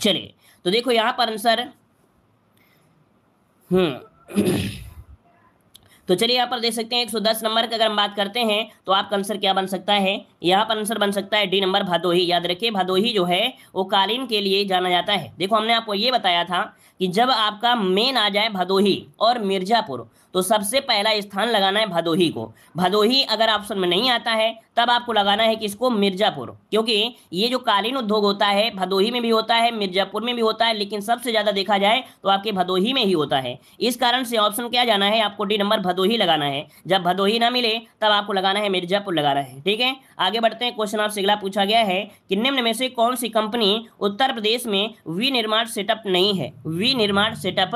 चलिए तो देखो यहाँ पर आंसर हम्म तो चलिए यहाँ पर देख सकते हैं दस नंबर की अगर हम बात करते हैं तो आपका आंसर क्या बन सकता है यहाँ पर आंसर बन सकता है डी नंबर भादोही याद रखिए भादोही जो है वो कालीन के लिए जाना जाता है देखो हमने आपको ये बताया था कि जब आपका मेन आ जाए भदोही और मिर्जापुर तो सबसे पहला स्थान लगाना है भदोही को भदोही अगर ऑप्शन में नहीं आता है तब आपको लगाना है कि इसको मिर्जापुर क्योंकि ये जो कालीन उद्योग होता है भदोही में भी होता है मिर्जापुर में भी होता है लेकिन सबसे ज़्यादा देखा जाए तो आपके भदोही में ही होता है इस कारण से ऑप्शन क्या जाना है आपको डी नंबर भदोही लगाना है जब भदोही ना मिले तब आपको लगाना है मिर्जापुर लगाना है ठीक है आगे बढ़ते हैं क्वेश्चन आपसे अगला पूछा गया है कि निम्न में से कौन सी कंपनी उत्तर प्रदेश में विनिर्माण सेटअप नहीं है वी भी निर्माण सेटअप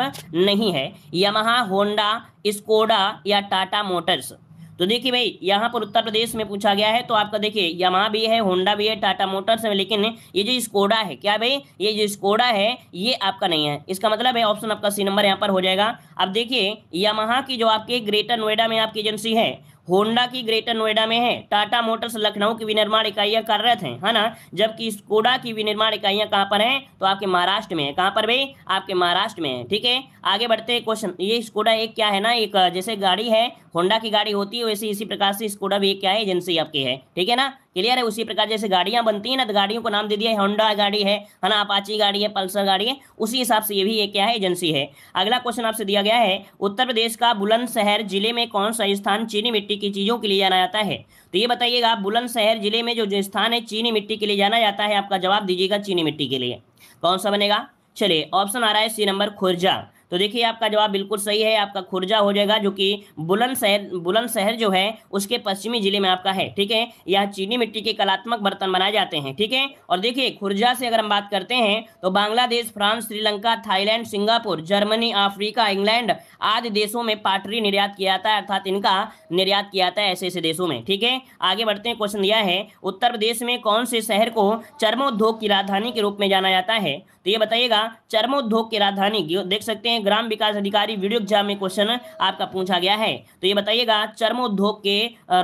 नहीं है यमहा होंडा स्कोडा या टाटा मोटर्स तो देखिए भाई यहाँ पर उत्तर प्रदेश में पूछा गया है तो आपका देखिए यमा भी है होंडा भी है टाटा मोटर्स है लेकिन ये जो स्कोडा है क्या भाई ये जो स्कोडा है ये आपका नहीं है इसका मतलब है ऑप्शन आपका सी नंबर यहाँ पर हो जाएगा अब देखिए यमहा की जो आपके ग्रेटर नोएडा में आपकी एजेंसी है होंडा की ग्रेटर नोएडा में है टाटा मोटर्स लखनऊ की विनिर्माण इकाइयां कार्यरत हैं है ना जबकि स्कोडा की विनिर्माण इकाइयां कहाँ पर हैं तो आपके महाराष्ट्र में है कहाँ पर भाई आपके महाराष्ट्र में है ठीक है आगे बढ़ते क्वेश्चन ये स्कोडा एक क्या है ना एक जैसे गाड़ी है होंडा की गाड़ी होती है वैसे इसी प्रकार से स्कोडा भी क्या है एजेंसी आपकी है ठीक है ना क्लियर है उसी प्रकार जैसे गाड़ियां बनती है ना तो गाड़ियों को नाम दे दिया है होंडा गाड़ी है है ना अपाची गाड़ी है पल्सर गाड़ी है उसी हिसाब से ये भी एक क्या है एजेंसी है अगला क्वेश्चन आपसे दिया गया है उत्तर प्रदेश का बुलंदशहर जिले में कौन सा स्थान चीनी मिट्टी की चीज़ों के लिए जाना जाता है तो ये बताइएगा आप बुलंदशहर जिले में जो स्थान है चीनी मिट्टी के लिए जाना जाता है आपका जवाब दीजिएगा चीनी मिट्टी के लिए कौन सा बनेगा चलिए ऑप्शन आ रहा है सी नंबर खुर्जा तो देखिए आपका जवाब बिल्कुल सही है आपका खुर्जा हो जाएगा जो कि बुलंदशहर बुलंदशहर जो है उसके पश्चिमी जिले में आपका है ठीक है यह चीनी मिट्टी के कलात्मक बर्तन बनाए जाते हैं ठीक है और देखिए खुर्जा से अगर हम बात करते हैं तो Bangladesh France Sri Lanka Thailand Singapore Germany Africa England आदि देशों में पाटरी निर्यात किया जाता है अर्थात इनका निर्यात किया जाता है ऐसे ऐसे देशों में ठीक है आगे बढ़ते हैं क्वेश्चन दिया है उत्तर प्रदेश में कौन से शहर को चर्मोद्योग की राजधानी के रूप में जाना जाता है तो ये बताइएगा चर्मोद्योग की राजधानी देख सकते हैं ग्राम विकास अधिकारी वीडियो एग्जाम में क्वेश्चन आपका पूछा गया है तो ये बताइएगा चर्मोद्योग के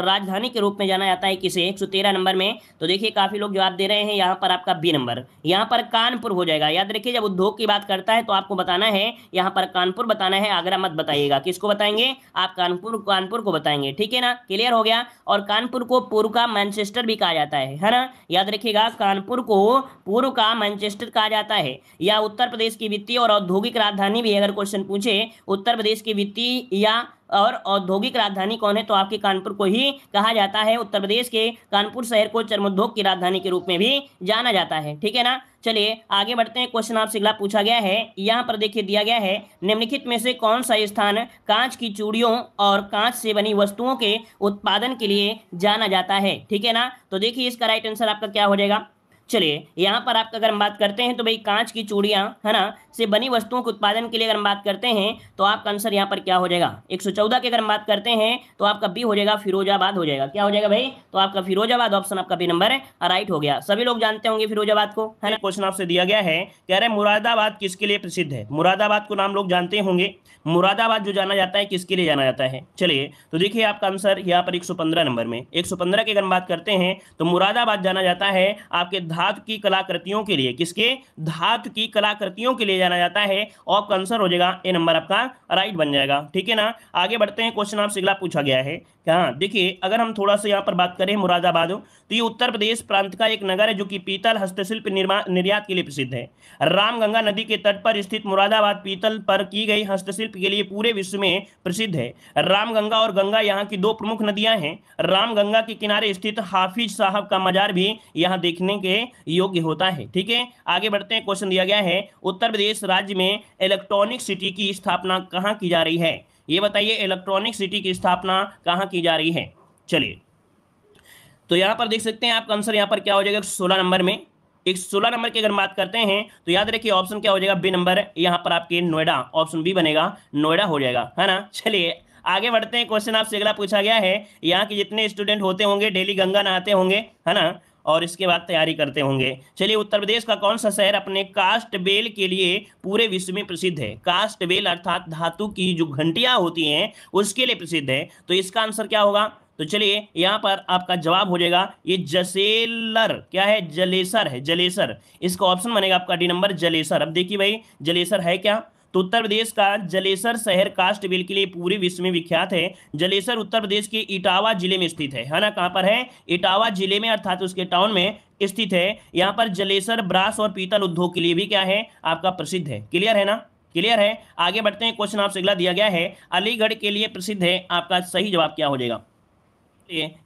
राजधानी के रूप में जाना जाता है किसे एक नंबर में तो देखिए काफी लोग जवाब दे रहे हैं यहाँ पर आपका बी नंबर यहाँ पर कानपुर हो जाएगा याद रखिए जब उद्योग की बात करता है तो आपको बताना है यहाँ पर कानपुर बताना है आगरा मत बताइएगा किसको बताएंगे आप कानपुर कानपुर को बताएंगे ठीक है ना क्लियर हो गया और कानपुर को पूर्व का मैनचेस्टर भी कहा जाता है है ना याद रखिएगा कानपुर को पूर्व का मैनचेस्टर कहा जाता है है या उत्तर प्रदेश की वित्तीय और औद्योगिक राजधानी भी अगर क्वेश्चन पूछे उत्तर प्रदेश की वित्तीय या और औद्योगिक राजधानी कौन है तो आपके कानपुर को ही कहा जाता है उत्तर प्रदेश के कानपुर शहर को चर्मोद्योग की राजधानी के रूप में भी जाना जाता है ठीक है ना चलिए आगे बढ़ते हैं क्वेश्चन आपसे अगला पूछा गया है यहाँ पर देखिए दिया गया है निम्नलिखित में से कौन सा स्थान कांच की चूड़ियों और कांच से बनी वस्तुओं के उत्पादन के लिए जाना जाता है ठीक है ना तो देखिए इसका राइट आंसर आपका क्या हो जाएगा चलिए यहाँ पर आप अगर हम बात करते हैं तो भाई कांच की चूड़ियाँ है ना से बनी वस्तुओं के उत्पादन के लिए अगर हम बात करते हैं तो आपका आंसर यहाँ पर क्या हो जाएगा 114 की अगर हम बात करते हैं तो आपका बी हो जाएगा फिरोजाबाद हो जाएगा क्या हो जाएगा भाई तो आपका फिरोजाबाद ऑप्शन आपका बी नंबर है राइट हो गया सभी लोग जानते होंगे फिरोजाबाद को है ना क्वेश्चन आपसे दिया गया है कह रहे मुरादाबाद किसके लिए प्रसिद्ध है मुरादाबाद को नाम लोग जानते होंगे मुरादाबाद जो जाना जाता है किसके लिए जाना जाता है चलिए तो देखिए आपका आंसर यहाँ पर 115 नंबर में 115 की अगर हम बात करते हैं तो मुरादाबाद जाना जाता है आपके धातु की कलाकृतियों के लिए किसके धातु की कलाकृतियों के लिए जाना जाता है और आंसर हो जाएगा ए नंबर आपका राइट बन जाएगा ठीक है ना आगे बढ़ते हैं क्वेश्चन आपसे अगला पूछा गया है कहाँ देखिए अगर हम थोड़ा सा यहाँ पर बात करें मुरादाबाद तो ये उत्तर प्रदेश प्रांत का एक नगर है जो कि पीतल हस्तशिल्प निर्यात के लिए प्रसिद्ध है रामगंगा नदी के तट पर स्थित मुरादाबाद पीतल पर की गई हस्तशिल्प के लिए पूरे विश्व में प्रसिद्ध है रामगंगा और गंगा यहाँ की दो प्रमुख नदियां हैं रामगंगा के किनारे स्थित हाफिज साहब का मजार भी यहाँ देखने के योग्य होता है ठीक है आगे बढ़ते हैं क्वेश्चन दिया गया है उत्तर प्रदेश राज्य में इलेक्ट्रॉनिक सिटी की स्थापना कहाँ की जा रही है ये बताइए इलेक्ट्रॉनिक सिटी की स्थापना कहाँ की जा रही है चलिए तो यहाँ पर देख सकते हैं आपका आंसर यहाँ पर क्या हो जाएगा सोलह नंबर में एक सोलह नंबर की अगर बात करते हैं तो याद रखिए ऑप्शन क्या हो जाएगा बी नंबर यहाँ पर आपके नोएडा ऑप्शन बी बनेगा नोएडा हो जाएगा है ना चलिए आगे बढ़ते हैं क्वेश्चन आपसे अगला पूछा गया है यहाँ के जितने स्टूडेंट होते होंगे डेली गंगा नहाते होंगे है ना और इसके बाद तैयारी करते होंगे चलिए उत्तर प्रदेश का कौन सा शहर अपने कास्ट बेल के लिए पूरे विश्व में प्रसिद्ध है कास्ट बेल अर्थात धातु की जो घंटियां होती हैं उसके लिए प्रसिद्ध है तो इसका आंसर क्या होगा तो चलिए यहाँ पर आपका जवाब हो जाएगा ये जसेलर क्या है जलेसर है जलेसर इसका ऑप्शन बनेगा आपका डी नंबर जलेसर अब देखिए भाई जलेसर है क्या तो उत्तर प्रदेश का जलेसर शहर कास्ट बेल के लिए पूरे विश्व में विख्यात है जलेसर उत्तर प्रदेश के इटावा जिले में स्थित है है ना कहाँ पर है इटावा जिले में अर्थात उसके टाउन में स्थित है यहाँ पर जलेसर ब्रास और पीतल उद्योग के लिए भी क्या है आपका प्रसिद्ध है क्लियर है ना क्लियर है आगे बढ़ते हैं क्वेश्चन आपसे अगला दिया गया है अलीगढ़ के लिए प्रसिद्ध है आपका सही जवाब क्या हो जाएगा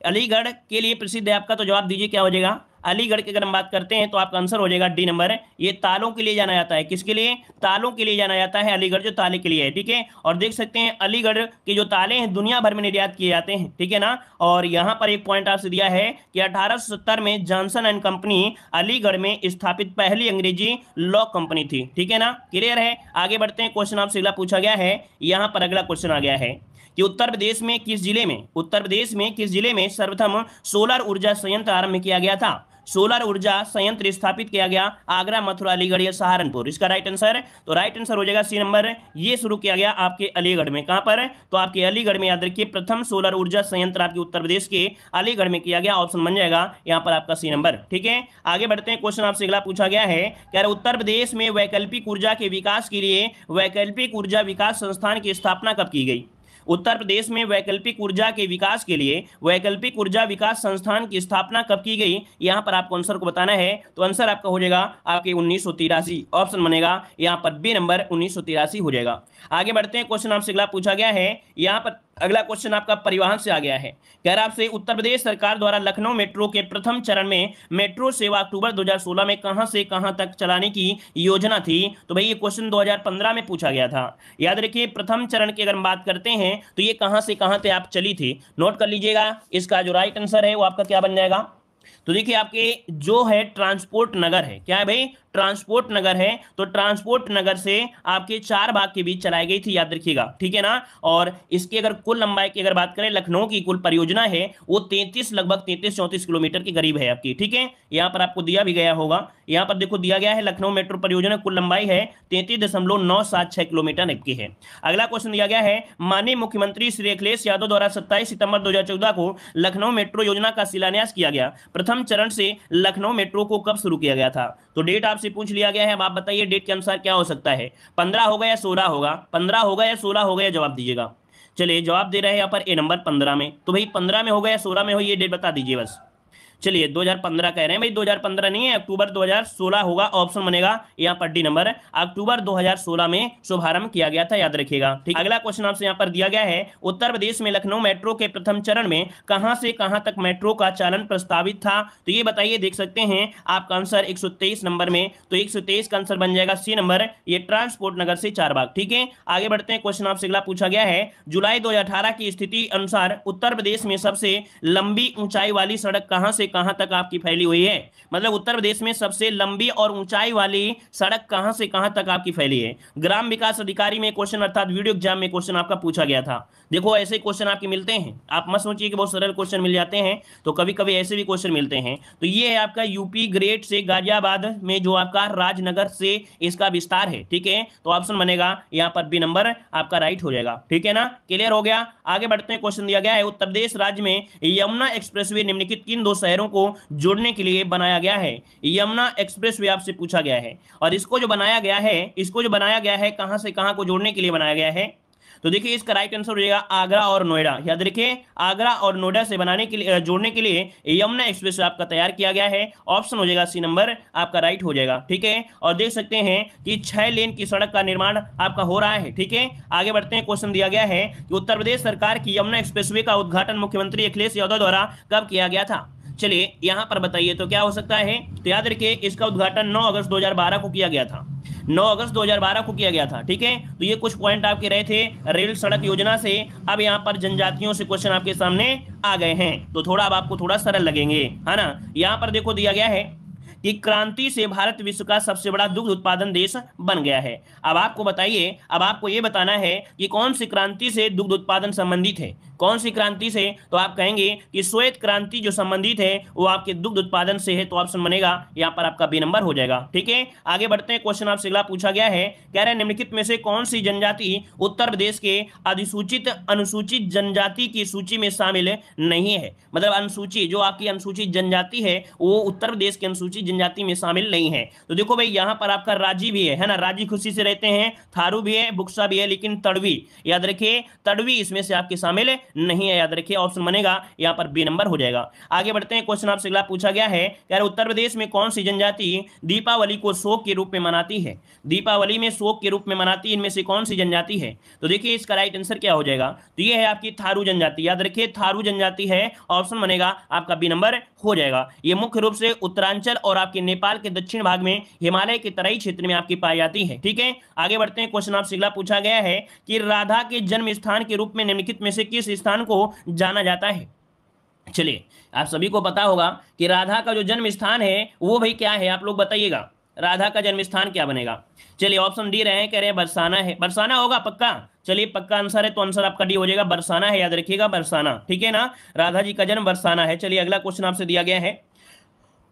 अलीगढ़ के लिए प्रसिद्ध है आपका तो जवाब दीजिए क्या हो जाएगा अलीगढ़ की अगर हम बात करते हैं तो आपका आंसर हो जाएगा डी नंबर ये तालों के लिए जाना जाता है किसके लिए तालों के लिए जाना जाता है अलीगढ़ जो ताले के लिए है ठीक है और देख सकते हैं अलीगढ़ के जो ताले हैं दुनिया भर में निर्यात किए जाते हैं ठीक है ना और यहाँ पर एक पॉइंट आपसे दिया है कि अठारह में जॉनसन एंड कंपनी अलीगढ़ में स्थापित पहली अंग्रेजी लॉ कंपनी थी ठीक है ना क्लियर है आगे बढ़ते हैं क्वेश्चन आपसे अगला पूछा गया है यहाँ पर अगला क्वेश्चन आ गया है कि उत्तर प्रदेश में किस जिले में उत्तर प्रदेश में किस जिले में सर्वप्रथम सोलर ऊर्जा संयंत्र आरंभ किया गया था सोलर ऊर्जा संयंत्र स्थापित किया गया आगरा मथुरा अलीगढ़ या सहारनपुर इसका राइट आंसर तो राइट आंसर हो जाएगा सी नंबर ये शुरू किया गया आपके अलीगढ़ में कहां पर है तो आपके अलीगढ़ में याद रखिए प्रथम सोलर ऊर्जा संयंत्र आपके उत्तर प्रदेश के अलीगढ़ में किया गया ऑप्शन बन जाएगा यहां पर आपका सी नंबर ठीक है आगे बढ़ते हैं क्वेश्चन आपसे अगला पूछा गया है कह उत्तर प्रदेश में वैकल्पिक ऊर्जा के विकास के लिए वैकल्पिक ऊर्जा विकास संस्थान की स्थापना कब की गई उत्तर प्रदेश में वैकल्पिक ऊर्जा के विकास के लिए वैकल्पिक ऊर्जा विकास संस्थान की स्थापना कब की गई यहाँ पर आपको आंसर को बताना है तो आंसर आपका हो जाएगा आपके उन्नीस ऑप्शन बनेगा यहाँ पर बी नंबर उन्नीस हो जाएगा आगे बढ़ते हैं क्वेश्चन आपसे अगला पूछा गया है यहाँ पर अगला क्वेश्चन आपका परिवहन से आ गया है कह रहा आपसे उत्तर प्रदेश सरकार द्वारा लखनऊ मेट्रो के प्रथम चरण में मेट्रो सेवा अक्टूबर 2016 में कहां से कहां तक चलाने की योजना थी तो भाई ये क्वेश्चन 2015 में पूछा गया था याद रखिए प्रथम चरण की अगर हम बात करते हैं तो ये कहां से कहां तक आप चली थी नोट कर लीजिएगा इसका जो राइट आंसर है वो आपका क्या बन जाएगा तो देखिए आपके जो है ट्रांसपोर्ट नगर है क्या है भाई ट्रांसपोर्ट नगर है तो ट्रांसपोर्ट नगर से आपके चार भाग के बीच चलाई गई थी याद रखिएगा ठीक है ना और इसकी अगर कुल लंबाई की अगर बात करें लखनऊ की कुल परियोजना है वो 33 लगभग 33 चौंतीस किलोमीटर के करीब है आपकी ठीक है यहाँ पर आपको दिया भी गया होगा यहाँ पर देखो दिया गया है लखनऊ मेट्रो परियोजना कुल लंबाई है तैतीस किलोमीटर आपकी है अगला क्वेश्चन दिया गया है माननीय मुख्यमंत्री श्री अखिलेश यादव द्वारा सत्ताईस सितंबर दो को लखनऊ मेट्रो योजना का शिलान्यास किया गया प्रथम चरण से लखनऊ मेट्रो को कब शुरू किया गया था तो डेट आपसे पूछ लिया गया है अब आप बताइए डेट के अनुसार क्या हो सकता है पंद्रह होगा या सोलह होगा पंद्रह होगा या सोलह होगा या जवाब दीजिएगा चलिए जवाब दे रहे हैं यहाँ पर ए नंबर पंद्रह में तो भाई पंद्रह में होगा या सोलह में हो ये डेट बता दीजिए बस चलिए 2015 कह रहे हैं भाई 2015 नहीं है अक्टूबर 2016 होगा ऑप्शन बनेगा यहाँ पर डी नंबर अक्टूबर 2016 में शुभारंभ किया गया था याद रखिएगा ठीक अगला क्वेश्चन आपसे यहाँ पर दिया गया है उत्तर प्रदेश में लखनऊ मेट्रो के प्रथम चरण में कहा से कहां तक मेट्रो का चालन प्रस्तावित था तो ये बताइए देख सकते हैं आपका आंसर एक नंबर में तो एक का आंसर बन जाएगा सी नंबर ये ट्रांसपोर्ट नगर से बाग ठीक है आगे बढ़ते हैं क्वेश्चन आपसे अगला पूछा गया है जुलाई दो की स्थिति अनुसार उत्तर प्रदेश में सबसे लंबी ऊंचाई वाली सड़क कहां से कहां तक आपकी फैली हुई है मतलब उत्तर प्रदेश में सबसे लंबी और ऊंचाई वाली सड़क कहां से कहां तक आपकी फैली है ग्राम विकास अधिकारी में क्वेश्चन अर्थात वीडियो एग्जाम में क्वेश्चन आपका पूछा गया था देखो ऐसे क्वेश्चन आपके मिलते हैं आप मत सोचिए कि बहुत सरल क्वेश्चन मिल जाते हैं तो कभी कभी ऐसे भी क्वेश्चन मिलते हैं तो ये है आपका यूपी ग्रेट से गाजियाबाद में जो आपका राजनगर से इसका विस्तार है ठीक है तो ऑप्शन बनेगा यहाँ पर बी नंबर आपका राइट हो जाएगा ठीक है ना क्लियर हो गया आगे बढ़ते हैं क्वेश्चन दिया गया है उत्तर प्रदेश राज्य में यमुना एक्सप्रेस निम्नलिखित किन दो शहरों शहरों को जोड़ने के लिए बनाया गया है यमुना एक्सप्रेस वे आपसे पूछा गया है और इसको जो बनाया गया है इसको जो बनाया गया है कहाँ से कहाँ को जोड़ने के लिए बनाया गया है तो देखिए इसका राइट आंसर हो जाएगा आगरा और नोएडा याद रखिए आगरा और नोएडा से बनाने के लिए जोड़ने के लिए यमुना एक्सप्रेस आपका तैयार किया गया है ऑप्शन हो जाएगा सी नंबर आपका राइट हो जाएगा ठीक है और देख सकते हैं कि छह लेन की सड़क का निर्माण आपका हो रहा है ठीक है आगे बढ़ते हैं क्वेश्चन दिया गया है कि उत्तर प्रदेश सरकार की यमुना एक्सप्रेस का उद्घाटन मुख्यमंत्री अखिलेश यादव द्वारा कब किया गया था चलिए यहाँ पर बताइए तो क्या हो सकता है तो याद रखिए इसका उद्घाटन 9 अगस्त 2012 को किया गया था 9 अगस्त 2012 को किया गया था ठीक है तो ये कुछ पॉइंट आपके रहे थे रेल सड़क योजना से अब यहाँ पर जनजातियों से क्वेश्चन आपके सामने आ गए हैं तो थोड़ा अब आपको थोड़ा सरल लगेंगे है ना यहाँ पर देखो दिया गया है कि क्रांति से भारत विश्व का सबसे बड़ा दुग्ध उत्पादन देश बन गया है अब आपको बताइए अब आपको ये बताना है कि कौन सी क्रांति से दुग्ध उत्पादन संबंधित है कौन सी क्रांति से तो आप कहेंगे कि श्वेत क्रांति जो संबंधित है वो आपके दुग्ध उत्पादन से है तो ऑप्शन बनेगा यहाँ पर आपका बी नंबर हो जाएगा ठीक है आगे बढ़ते हैं क्वेश्चन आपसे अगला पूछा गया है कह रहे निम्नलिखित में से कौन सी जनजाति उत्तर प्रदेश के अधिसूचित अनुसूचित जनजाति की सूची में शामिल नहीं है मतलब अनुसूची जो आपकी अनुसूचित जनजाति है वो उत्तर प्रदेश की अनुसूचित जनजाति में शामिल नहीं है तो देखो भाई यहाँ पर आपका राजी भी है है ना राजी खुशी से रहते हैं थारू भी है बुक्सा भी है लेकिन तड़वी याद रखिए तड़वी इसमें से आपके शामिल नहीं है याद रखिए ऑप्शन बनेगा यहाँ पर बी नंबर हो जाएगा आगे बढ़ते हैं क्वेश्चन आपसे अगला पूछा गया है यार उत्तर प्रदेश में कौन सी जनजाति दीपावली को शोक के रूप में मनाती है दीपावली में शोक के रूप में मनाती है इनमें से कौन सी जनजाति है तो देखिए इसका राइट आंसर क्या हो जाएगा तो ये है आपकी थारू जनजाति याद रखिए थारू जनजाति है ऑप्शन बनेगा आपका बी नंबर हो जाएगा ये मुख्य रूप से उत्तरांचल और आपके नेपाल के दक्षिण भाग में हिमालय के तराई क्षेत्र में आपकी पाई जाती है ठीक है आगे बढ़ते हैं क्वेश्चन आपसे अगला पूछा गया है कि राधा के जन्म स्थान के रूप में निम्नलिखित में से किस स्थान को जाना जाता है चलिए आप सभी को पता होगा कि राधा का जो जन्म स्थान है वो भाई क्या है आप लोग बताइएगा राधा का जन्म स्थान क्या बनेगा चलिए ऑप्शन डी रहे कह रहे हैं बरसाना है बरसाना होगा पक्का चलिए पक्का आंसर है तो आंसर आपका डी हो जाएगा बरसाना है याद रखिएगा बरसाना ठीक है ना राधा जी का जन्म बरसाना है चलिए अगला क्वेश्चन आपसे दिया गया है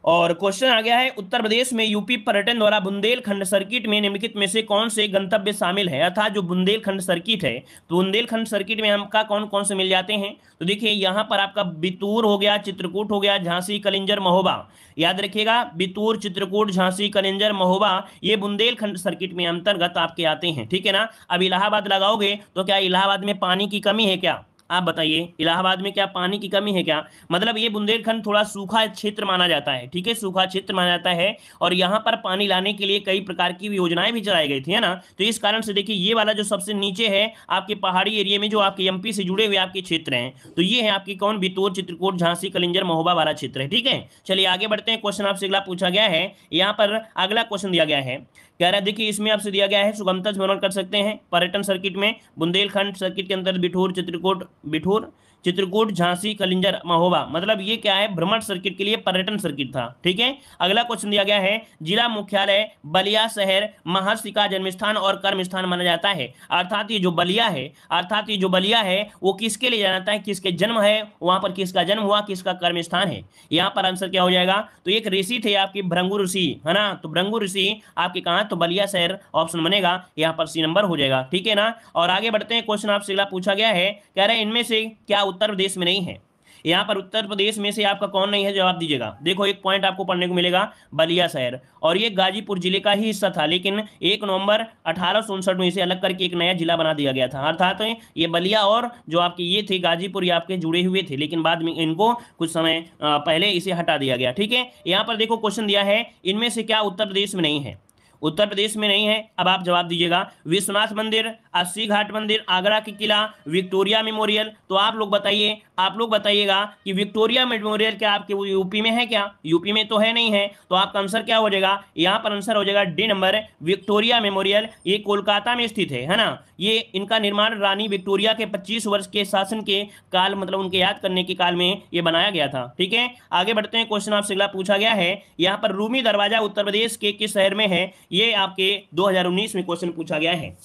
और क्वेश्चन आ गया है उत्तर प्रदेश में यूपी पर्यटन द्वारा बुंदेलखंड सर्किट में निम्नलिखित में से कौन से गंतव्य शामिल है अर्थात जो बुंदेलखंड सर्किट है तो बुंदेलखंड सर्किट में हमका कौन कौन से मिल जाते हैं तो देखिए यहाँ पर आपका बितूर हो गया चित्रकूट हो गया झांसी कलिंजर महोबा याद रखिएगा बितूर चित्रकूट झांसी कलिंजर महोबा ये बुंदेलखंड सर्किट में अंतर्गत आपके आते हैं ठीक है ना अब इलाहाबाद लगाओगे तो क्या इलाहाबाद में पानी की कमी है क्या आप बताइए इलाहाबाद में क्या पानी की कमी है क्या मतलब ये बुंदेलखंड थोड़ा सूखा क्षेत्र माना जाता है ठीक है सूखा क्षेत्र माना जाता है और यहाँ पर पानी लाने के लिए कई प्रकार की योजनाएं भी चलाई गई थी है ना तो इस कारण से देखिए ये वाला जो सबसे नीचे है आपके पहाड़ी एरिया में जो आपके एम से जुड़े हुए आपके क्षेत्र हैं तो ये है आपकी कौन बितौर चित्रकूट झांसी कलिंजर महोबा वाला क्षेत्र है ठीक है चलिए आगे बढ़ते हैं क्वेश्चन आपसे अगला पूछा गया है यहाँ पर अगला क्वेश्चन दिया गया है कह रहा है देखिए इसमें आपसे दिया गया है सुगमता स्मरण कर सकते हैं पर्यटन सर्किट में बुंदेलखंड सर्किट के अंतर्गत बिठूर चित्रकूट बिठोर चित्रकूट झांसी कलिंजर महोबा मतलब ये क्या है भ्रमण सर्किट के लिए पर्यटन सर्किट था ठीक है अगला क्वेश्चन दिया गया है जिला मुख्यालय बलिया शहर महर्षि का जन्म स्थान और कर्म स्थान माना जाता है अर्थात ये जो बलिया है अर्थात ये जो बलिया है वो किसके लिए जाना जाता है किसके जन्म है वहां पर किसका जन्म हुआ किसका कर्म स्थान है यहाँ पर आंसर क्या हो जाएगा तो एक ऋषि थे आपकी भ्रंगु ऋषि है ना तो भ्रंगु ऋषि आपके कहा तो बलिया शहर ऑप्शन बनेगा यहाँ पर सी नंबर हो जाएगा ठीक है ना और आगे बढ़ते हैं क्वेश्चन आपसे पूछा गया है कह रहे हैं इनमें से क्या उत्तर प्रदेश में नहीं है यहाँ पर उत्तर प्रदेश में से आपका कौन नहीं है जवाब दीजिएगा देखो एक पॉइंट आपको पढ़ने को मिलेगा बलिया शहर और ये गाजीपुर जिले का ही हिस्सा था लेकिन एक नवंबर अठारह में इसे अलग करके एक नया जिला बना दिया गया था अर्थात तो ये बलिया और जो आपके ये थे गाजीपुर ये आपके जुड़े हुए थे लेकिन बाद में इनको कुछ समय पहले इसे हटा दिया गया ठीक है यहाँ पर देखो क्वेश्चन दिया है इनमें से क्या उत्तर प्रदेश में नहीं है उत्तर प्रदेश में नहीं है अब आप जवाब दीजिएगा विश्वनाथ मंदिर अस्सी घाट मंदिर आगरा की किला विक्टोरिया मेमोरियल तो आप लोग बताइए आप लोग बताइएगा कि विक्टोरिया मेमोरियल क्या आपके यूपी में है क्या यूपी में तो है नहीं है तो आपका आंसर क्या हो जाएगा यहाँ पर आंसर हो जाएगा डी नंबर विक्टोरिया मेमोरियल ये कोलकाता में स्थित है है ना ये इनका निर्माण रानी विक्टोरिया के पच्चीस वर्ष के शासन के काल मतलब उनके याद करने के काल में ये बनाया गया था ठीक है आगे बढ़ते हैं क्वेश्चन आपसे अगला पूछा गया है यहाँ पर रूमी दरवाजा उत्तर प्रदेश के किस शहर में है ये आपके 2019 में क्वेश्चन पूछा गया है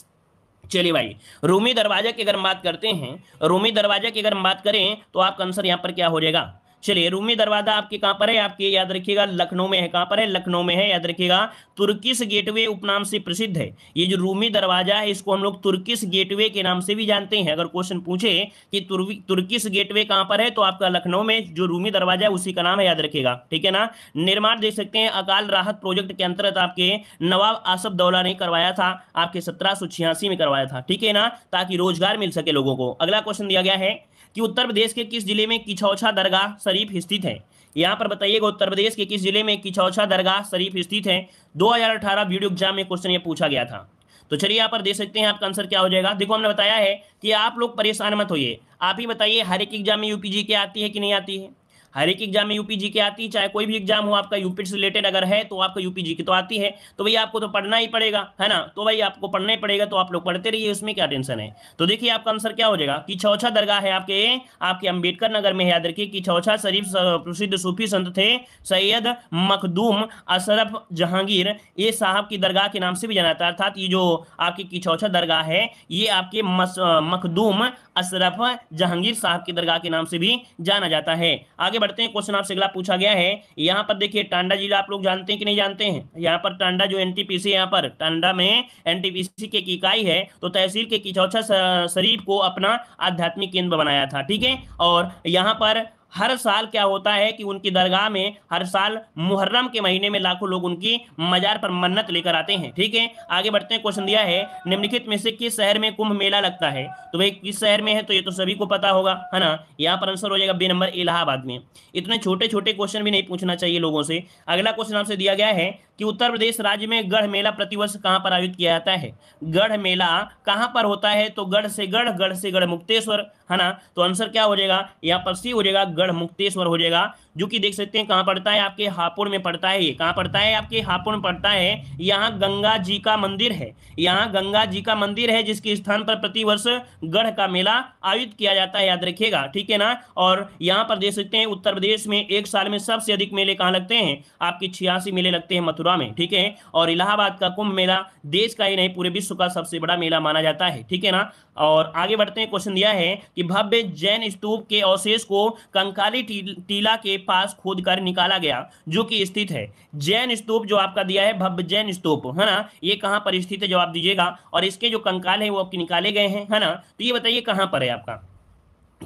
चलिए भाई रोमी दरवाजा की अगर हम बात करते हैं रोमी दरवाजा की अगर हम बात करें तो आपका आंसर यहाँ पर क्या हो जाएगा चलिए रूमी दरवाजा आपके कहां पर है आपके याद रखिएगा लखनऊ में है कहाँ पर है लखनऊ में है याद रखिएगा तुर्किस गेटवे उपनाम से प्रसिद्ध है ये जो रूमी दरवाजा है इसको हम लोग तुर्किस गेटवे के नाम से भी जानते हैं अगर क्वेश्चन पूछे कि तुर्किस गेटवे कहाँ पर है तो आपका लखनऊ में जो रूमी दरवाजा है उसी का नाम है याद रखेगा ठीक है ना निर्माण देख सकते हैं अकाल राहत प्रोजेक्ट के अंतर्गत आपके नवाब आसफ दौला ने करवाया था आपके सत्रह में करवाया था ठीक है ना ताकि रोजगार मिल सके लोगों को अगला क्वेश्चन दिया गया है कि उत्तर प्रदेश के किस जिले में किछौछा दरगाह शरीफ स्थित है यहाँ पर बताइएगा उत्तर प्रदेश के किस जिले में किछौछा दरगाह शरीफ स्थित है 2018 वीडियो एग्जाम में क्वेश्चन ये पूछा गया था तो चलिए यहाँ पर दे सकते हैं आपका आंसर क्या हो जाएगा देखो हमने बताया है कि आप लोग परेशान मत होइए आप ही बताइए हर एक एग्जाम में यूपीजी के आती है कि नहीं आती है हर एक एग्जाम में यूपीजी की आती है चाहे कोई भी एग्जाम हो आपका यूपी से रिलेटेड अगर है तो आपका जी की तो आती है तो भैया आपको तो पढ़ना ही पड़ेगा है ना तो भाई आपको पढ़ना ही पड़ेगा तो आप लोग पढ़ते रहिए उसमें क्या टेंशन है तो देखिए आपका आंसर क्या हो जाएगा कि छौछा दरगाह है आपके आपके अम्बेडकर नगर में याद रखिए कि छौछा शरीफ प्रसिद्ध सूफी संत थे सैयद मखदूम अशरफ जहांगीर ये साहब की दरगाह के नाम से भी जाना था अर्थात ये जो आपकी किछौछा दरगाह है ये आपके मखदूम अशरफ जहांगीर साहब की दरगाह के नाम से भी जाना जाता है आगे बढ़ते हैं क्वेश्चन आपसे अगला पूछा गया है यहाँ पर देखिए टांडा जिला आप लोग जानते हैं कि नहीं जानते हैं यहाँ पर टांडा जो एनटीपीसी यहाँ पर टांडा में एनटीपीसी की इकाई है तो तहसील के किचौछा शरीफ को अपना आध्यात्मिक केंद्र बनाया था ठीक है और यहाँ पर हर साल क्या होता है कि उनकी दरगाह में हर साल मुहर्रम के महीने में लाखों लोग उनकी मजार पर मन्नत लेकर आते हैं ठीक है आगे बढ़ते हैं क्वेश्चन दिया है निम्नलिखित में से किस शहर में कुंभ मेला लगता है तो भाई किस शहर में है तो ये तो सभी को पता होगा है ना यहाँ पर आंसर हो जाएगा बी नंबर इलाहाबाद में इतने छोटे छोटे क्वेश्चन भी नहीं पूछना चाहिए लोगों से अगला क्वेश्चन आपसे दिया गया है कि उत्तर प्रदेश राज्य में गढ़ मेला प्रतिवर्ष कहाँ पर आयोजित किया जाता है गढ़ मेला कहाँ पर होता है तो गढ़ से गढ़ गढ़ से गढ़ मुक्तेश्वर है ना तो आंसर क्या हो जाएगा यहाँ पर सी हो जाएगा गढ़ मुक्तेश्वर हो जाएगा जो कि देख सकते हैं कहाँ पड़ता है आपके हापुड़ में पड़ता है ये कहाँ पड़ता है आपके हापुड़ में पड़ता है यहाँ गंगा जी का मंदिर है यहाँ गंगा जी का मंदिर है जिसके स्थान पर प्रतिवर्ष गढ़ का मेला आयोजित किया जाता है याद रखिएगा ठीक है ना और यहाँ पर देख सकते हैं उत्तर प्रदेश में एक साल में सबसे अधिक मेले कहाँ लगते हैं आपके छियासी मेले लगते हैं मथुरा में ठीक है और इलाहाबाद का कुंभ मेला देश का ही नहीं पूरे विश्व का सबसे बड़ा मेला माना जाता है ठीक है ना और आगे बढ़ते हैं क्वेश्चन दिया है कि भव्य जैन स्तूप के अवशेष को कंकाली टीला के पास खोद कर निकाला गया जो कि स्थित है जैन स्तूप जो आपका दिया है भव्य जैन स्तूप है ना ये कहाँ पर स्थित है जवाब दीजिएगा और इसके जो कंकाल है वो आपके निकाले गए हैं है ना तो ये बताइए कहाँ पर है आपका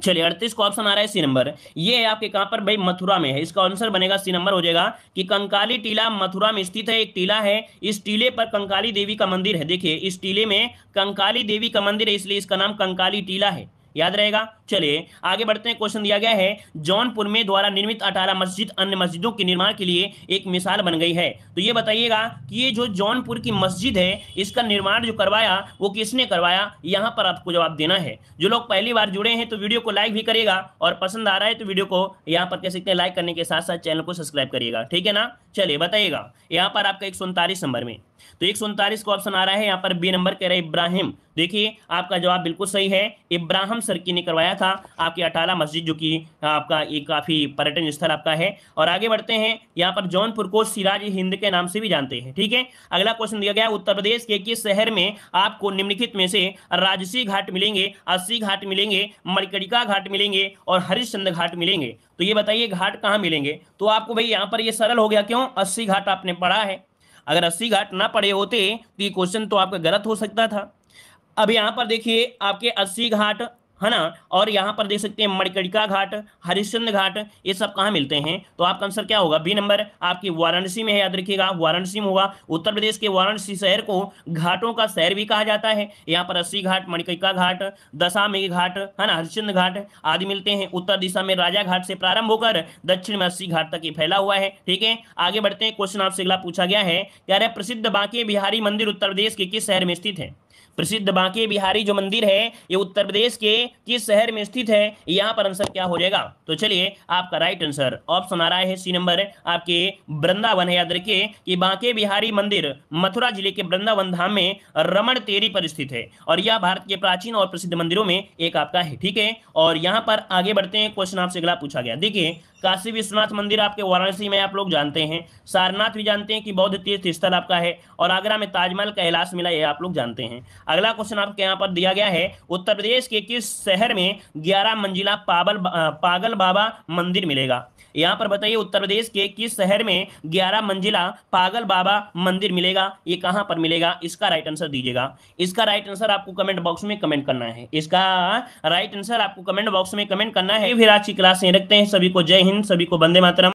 चलिए अड़तीस को ऑप्शन आ रहा है सी नंबर ये है आपके कहाँ पर भाई मथुरा में है इसका आंसर बनेगा सी नंबर हो जाएगा कि कंकाली टीला मथुरा में स्थित है एक टीला है इस टीले पर कंकाली देवी का मंदिर है देखिए इस टीले में कंकाली देवी का मंदिर है इसलिए इसका नाम कंकाली टीला है याद रहेगा चलिए आगे बढ़ते हैं क्वेश्चन दिया गया है जौनपुर में द्वारा निर्मित अटारा मस्जिद अन्य मस्जिदों के निर्माण के लिए एक मिसाल बन गई है तो ये बताइएगा कि ये जो जौनपुर की मस्जिद है इसका निर्माण जो करवाया वो किसने करवाया यहाँ पर आपको जवाब देना है जो लोग पहली बार जुड़े हैं तो वीडियो को लाइक भी करेगा और पसंद आ रहा है तो वीडियो को यहाँ पर कह सकते हैं लाइक करने के साथ साथ चैनल को सब्सक्राइब करिएगा ठीक है ना चलिए बताइएगा यहाँ पर आपका एक नंबर में तो एक को ऑप्शन आ रहा है यहाँ पर बी नंबर कह रहे है इब्राहिम देखिए आपका जवाब बिल्कुल सही है इब्राहिम सरकी ने करवाया था आपकी अटाला मस्जिद जो कि आपका एक काफ़ी पर्यटन स्थल आपका है और आगे बढ़ते हैं यहाँ पर जौनपुर को सिराज हिंद के नाम से भी जानते हैं ठीक है अगला क्वेश्चन दिया गया उत्तर प्रदेश के किस शहर में आपको निम्नलिखित में से राजसी घाट मिलेंगे अस्सी घाट मिलेंगे मरकड़िका घाट मिलेंगे और हरिश्चंद्र घाट मिलेंगे तो ये बताइए घाट कहाँ मिलेंगे तो आपको भाई यहाँ पर ये सरल हो गया क्यों अस्सी घाट आपने पढ़ा है अगर अस्सी घाट ना पड़े होते तो ये क्वेश्चन तो आपका गलत हो सकता था अब यहाँ पर देखिए आपके अस्सी घाट है ना और यहाँ पर देख सकते हैं मणिकड़िका घाट हरिश्चंद्र घाट ये सब कहाँ मिलते हैं तो आपका आंसर क्या होगा बी नंबर आपकी वाराणसी में है याद रखिएगा वाराणसी में होगा उत्तर प्रदेश के वाराणसी शहर को घाटों का शहर भी कहा जाता है यहाँ पर अस्सी घाट मणिकड़िका घाट में घाट है ना हरिश्चंद घाट आदि मिलते हैं उत्तर दिशा में राजा घाट से प्रारंभ होकर दक्षिण में अस्सी घाट तक ये फैला हुआ है ठीक है आगे बढ़ते हैं क्वेश्चन आपसे अगला पूछा गया है कह रहे प्रसिद्ध बांके बिहारी मंदिर उत्तर प्रदेश के किस शहर में स्थित है प्रसिद्ध बांके बिहारी जो मंदिर है ये उत्तर प्रदेश के किस शहर में स्थित है यहाँ पर आंसर क्या हो जाएगा तो चलिए आपका राइट आंसर ऑप्शन आ रहा है सी नंबर आपके वृंदावन है याद रखिए कि बांके बिहारी मंदिर मथुरा जिले के वृंदावन धाम में रमण तेरी पर स्थित है और यह भारत के प्राचीन और प्रसिद्ध मंदिरों में एक आपका है ठीक है और यहाँ पर आगे बढ़ते हैं क्वेश्चन आपसे अगला पूछा गया देखिए काशी विश्वनाथ मंदिर आपके वाराणसी में आप लोग जानते हैं सारनाथ भी जानते हैं कि बौद्ध तीर्थ स्थल आपका है और आगरा में ताजमहल कैलाश मिला ये आप लोग जानते हैं अगला क्वेश्चन आपके यहाँ पर दिया गया है उत्तर प्रदेश के किस शहर में ग्यारह मंजिला पागल पागल बाबा मंदिर मिलेगा यहाँ पर बताइए उत्तर प्रदेश के किस शहर में ग्यारह मंजिला पागल बाबा मंदिर मिलेगा ये कहाँ पर मिलेगा इसका राइट आंसर दीजिएगा इसका राइट आंसर आपको कमेंट बॉक्स में कमेंट करना है इसका राइट आंसर आपको कमेंट बॉक्स में कमेंट करना है फिर आज की क्लास रखते हैं सभी को जय हिंद सभी को बंदे मातरम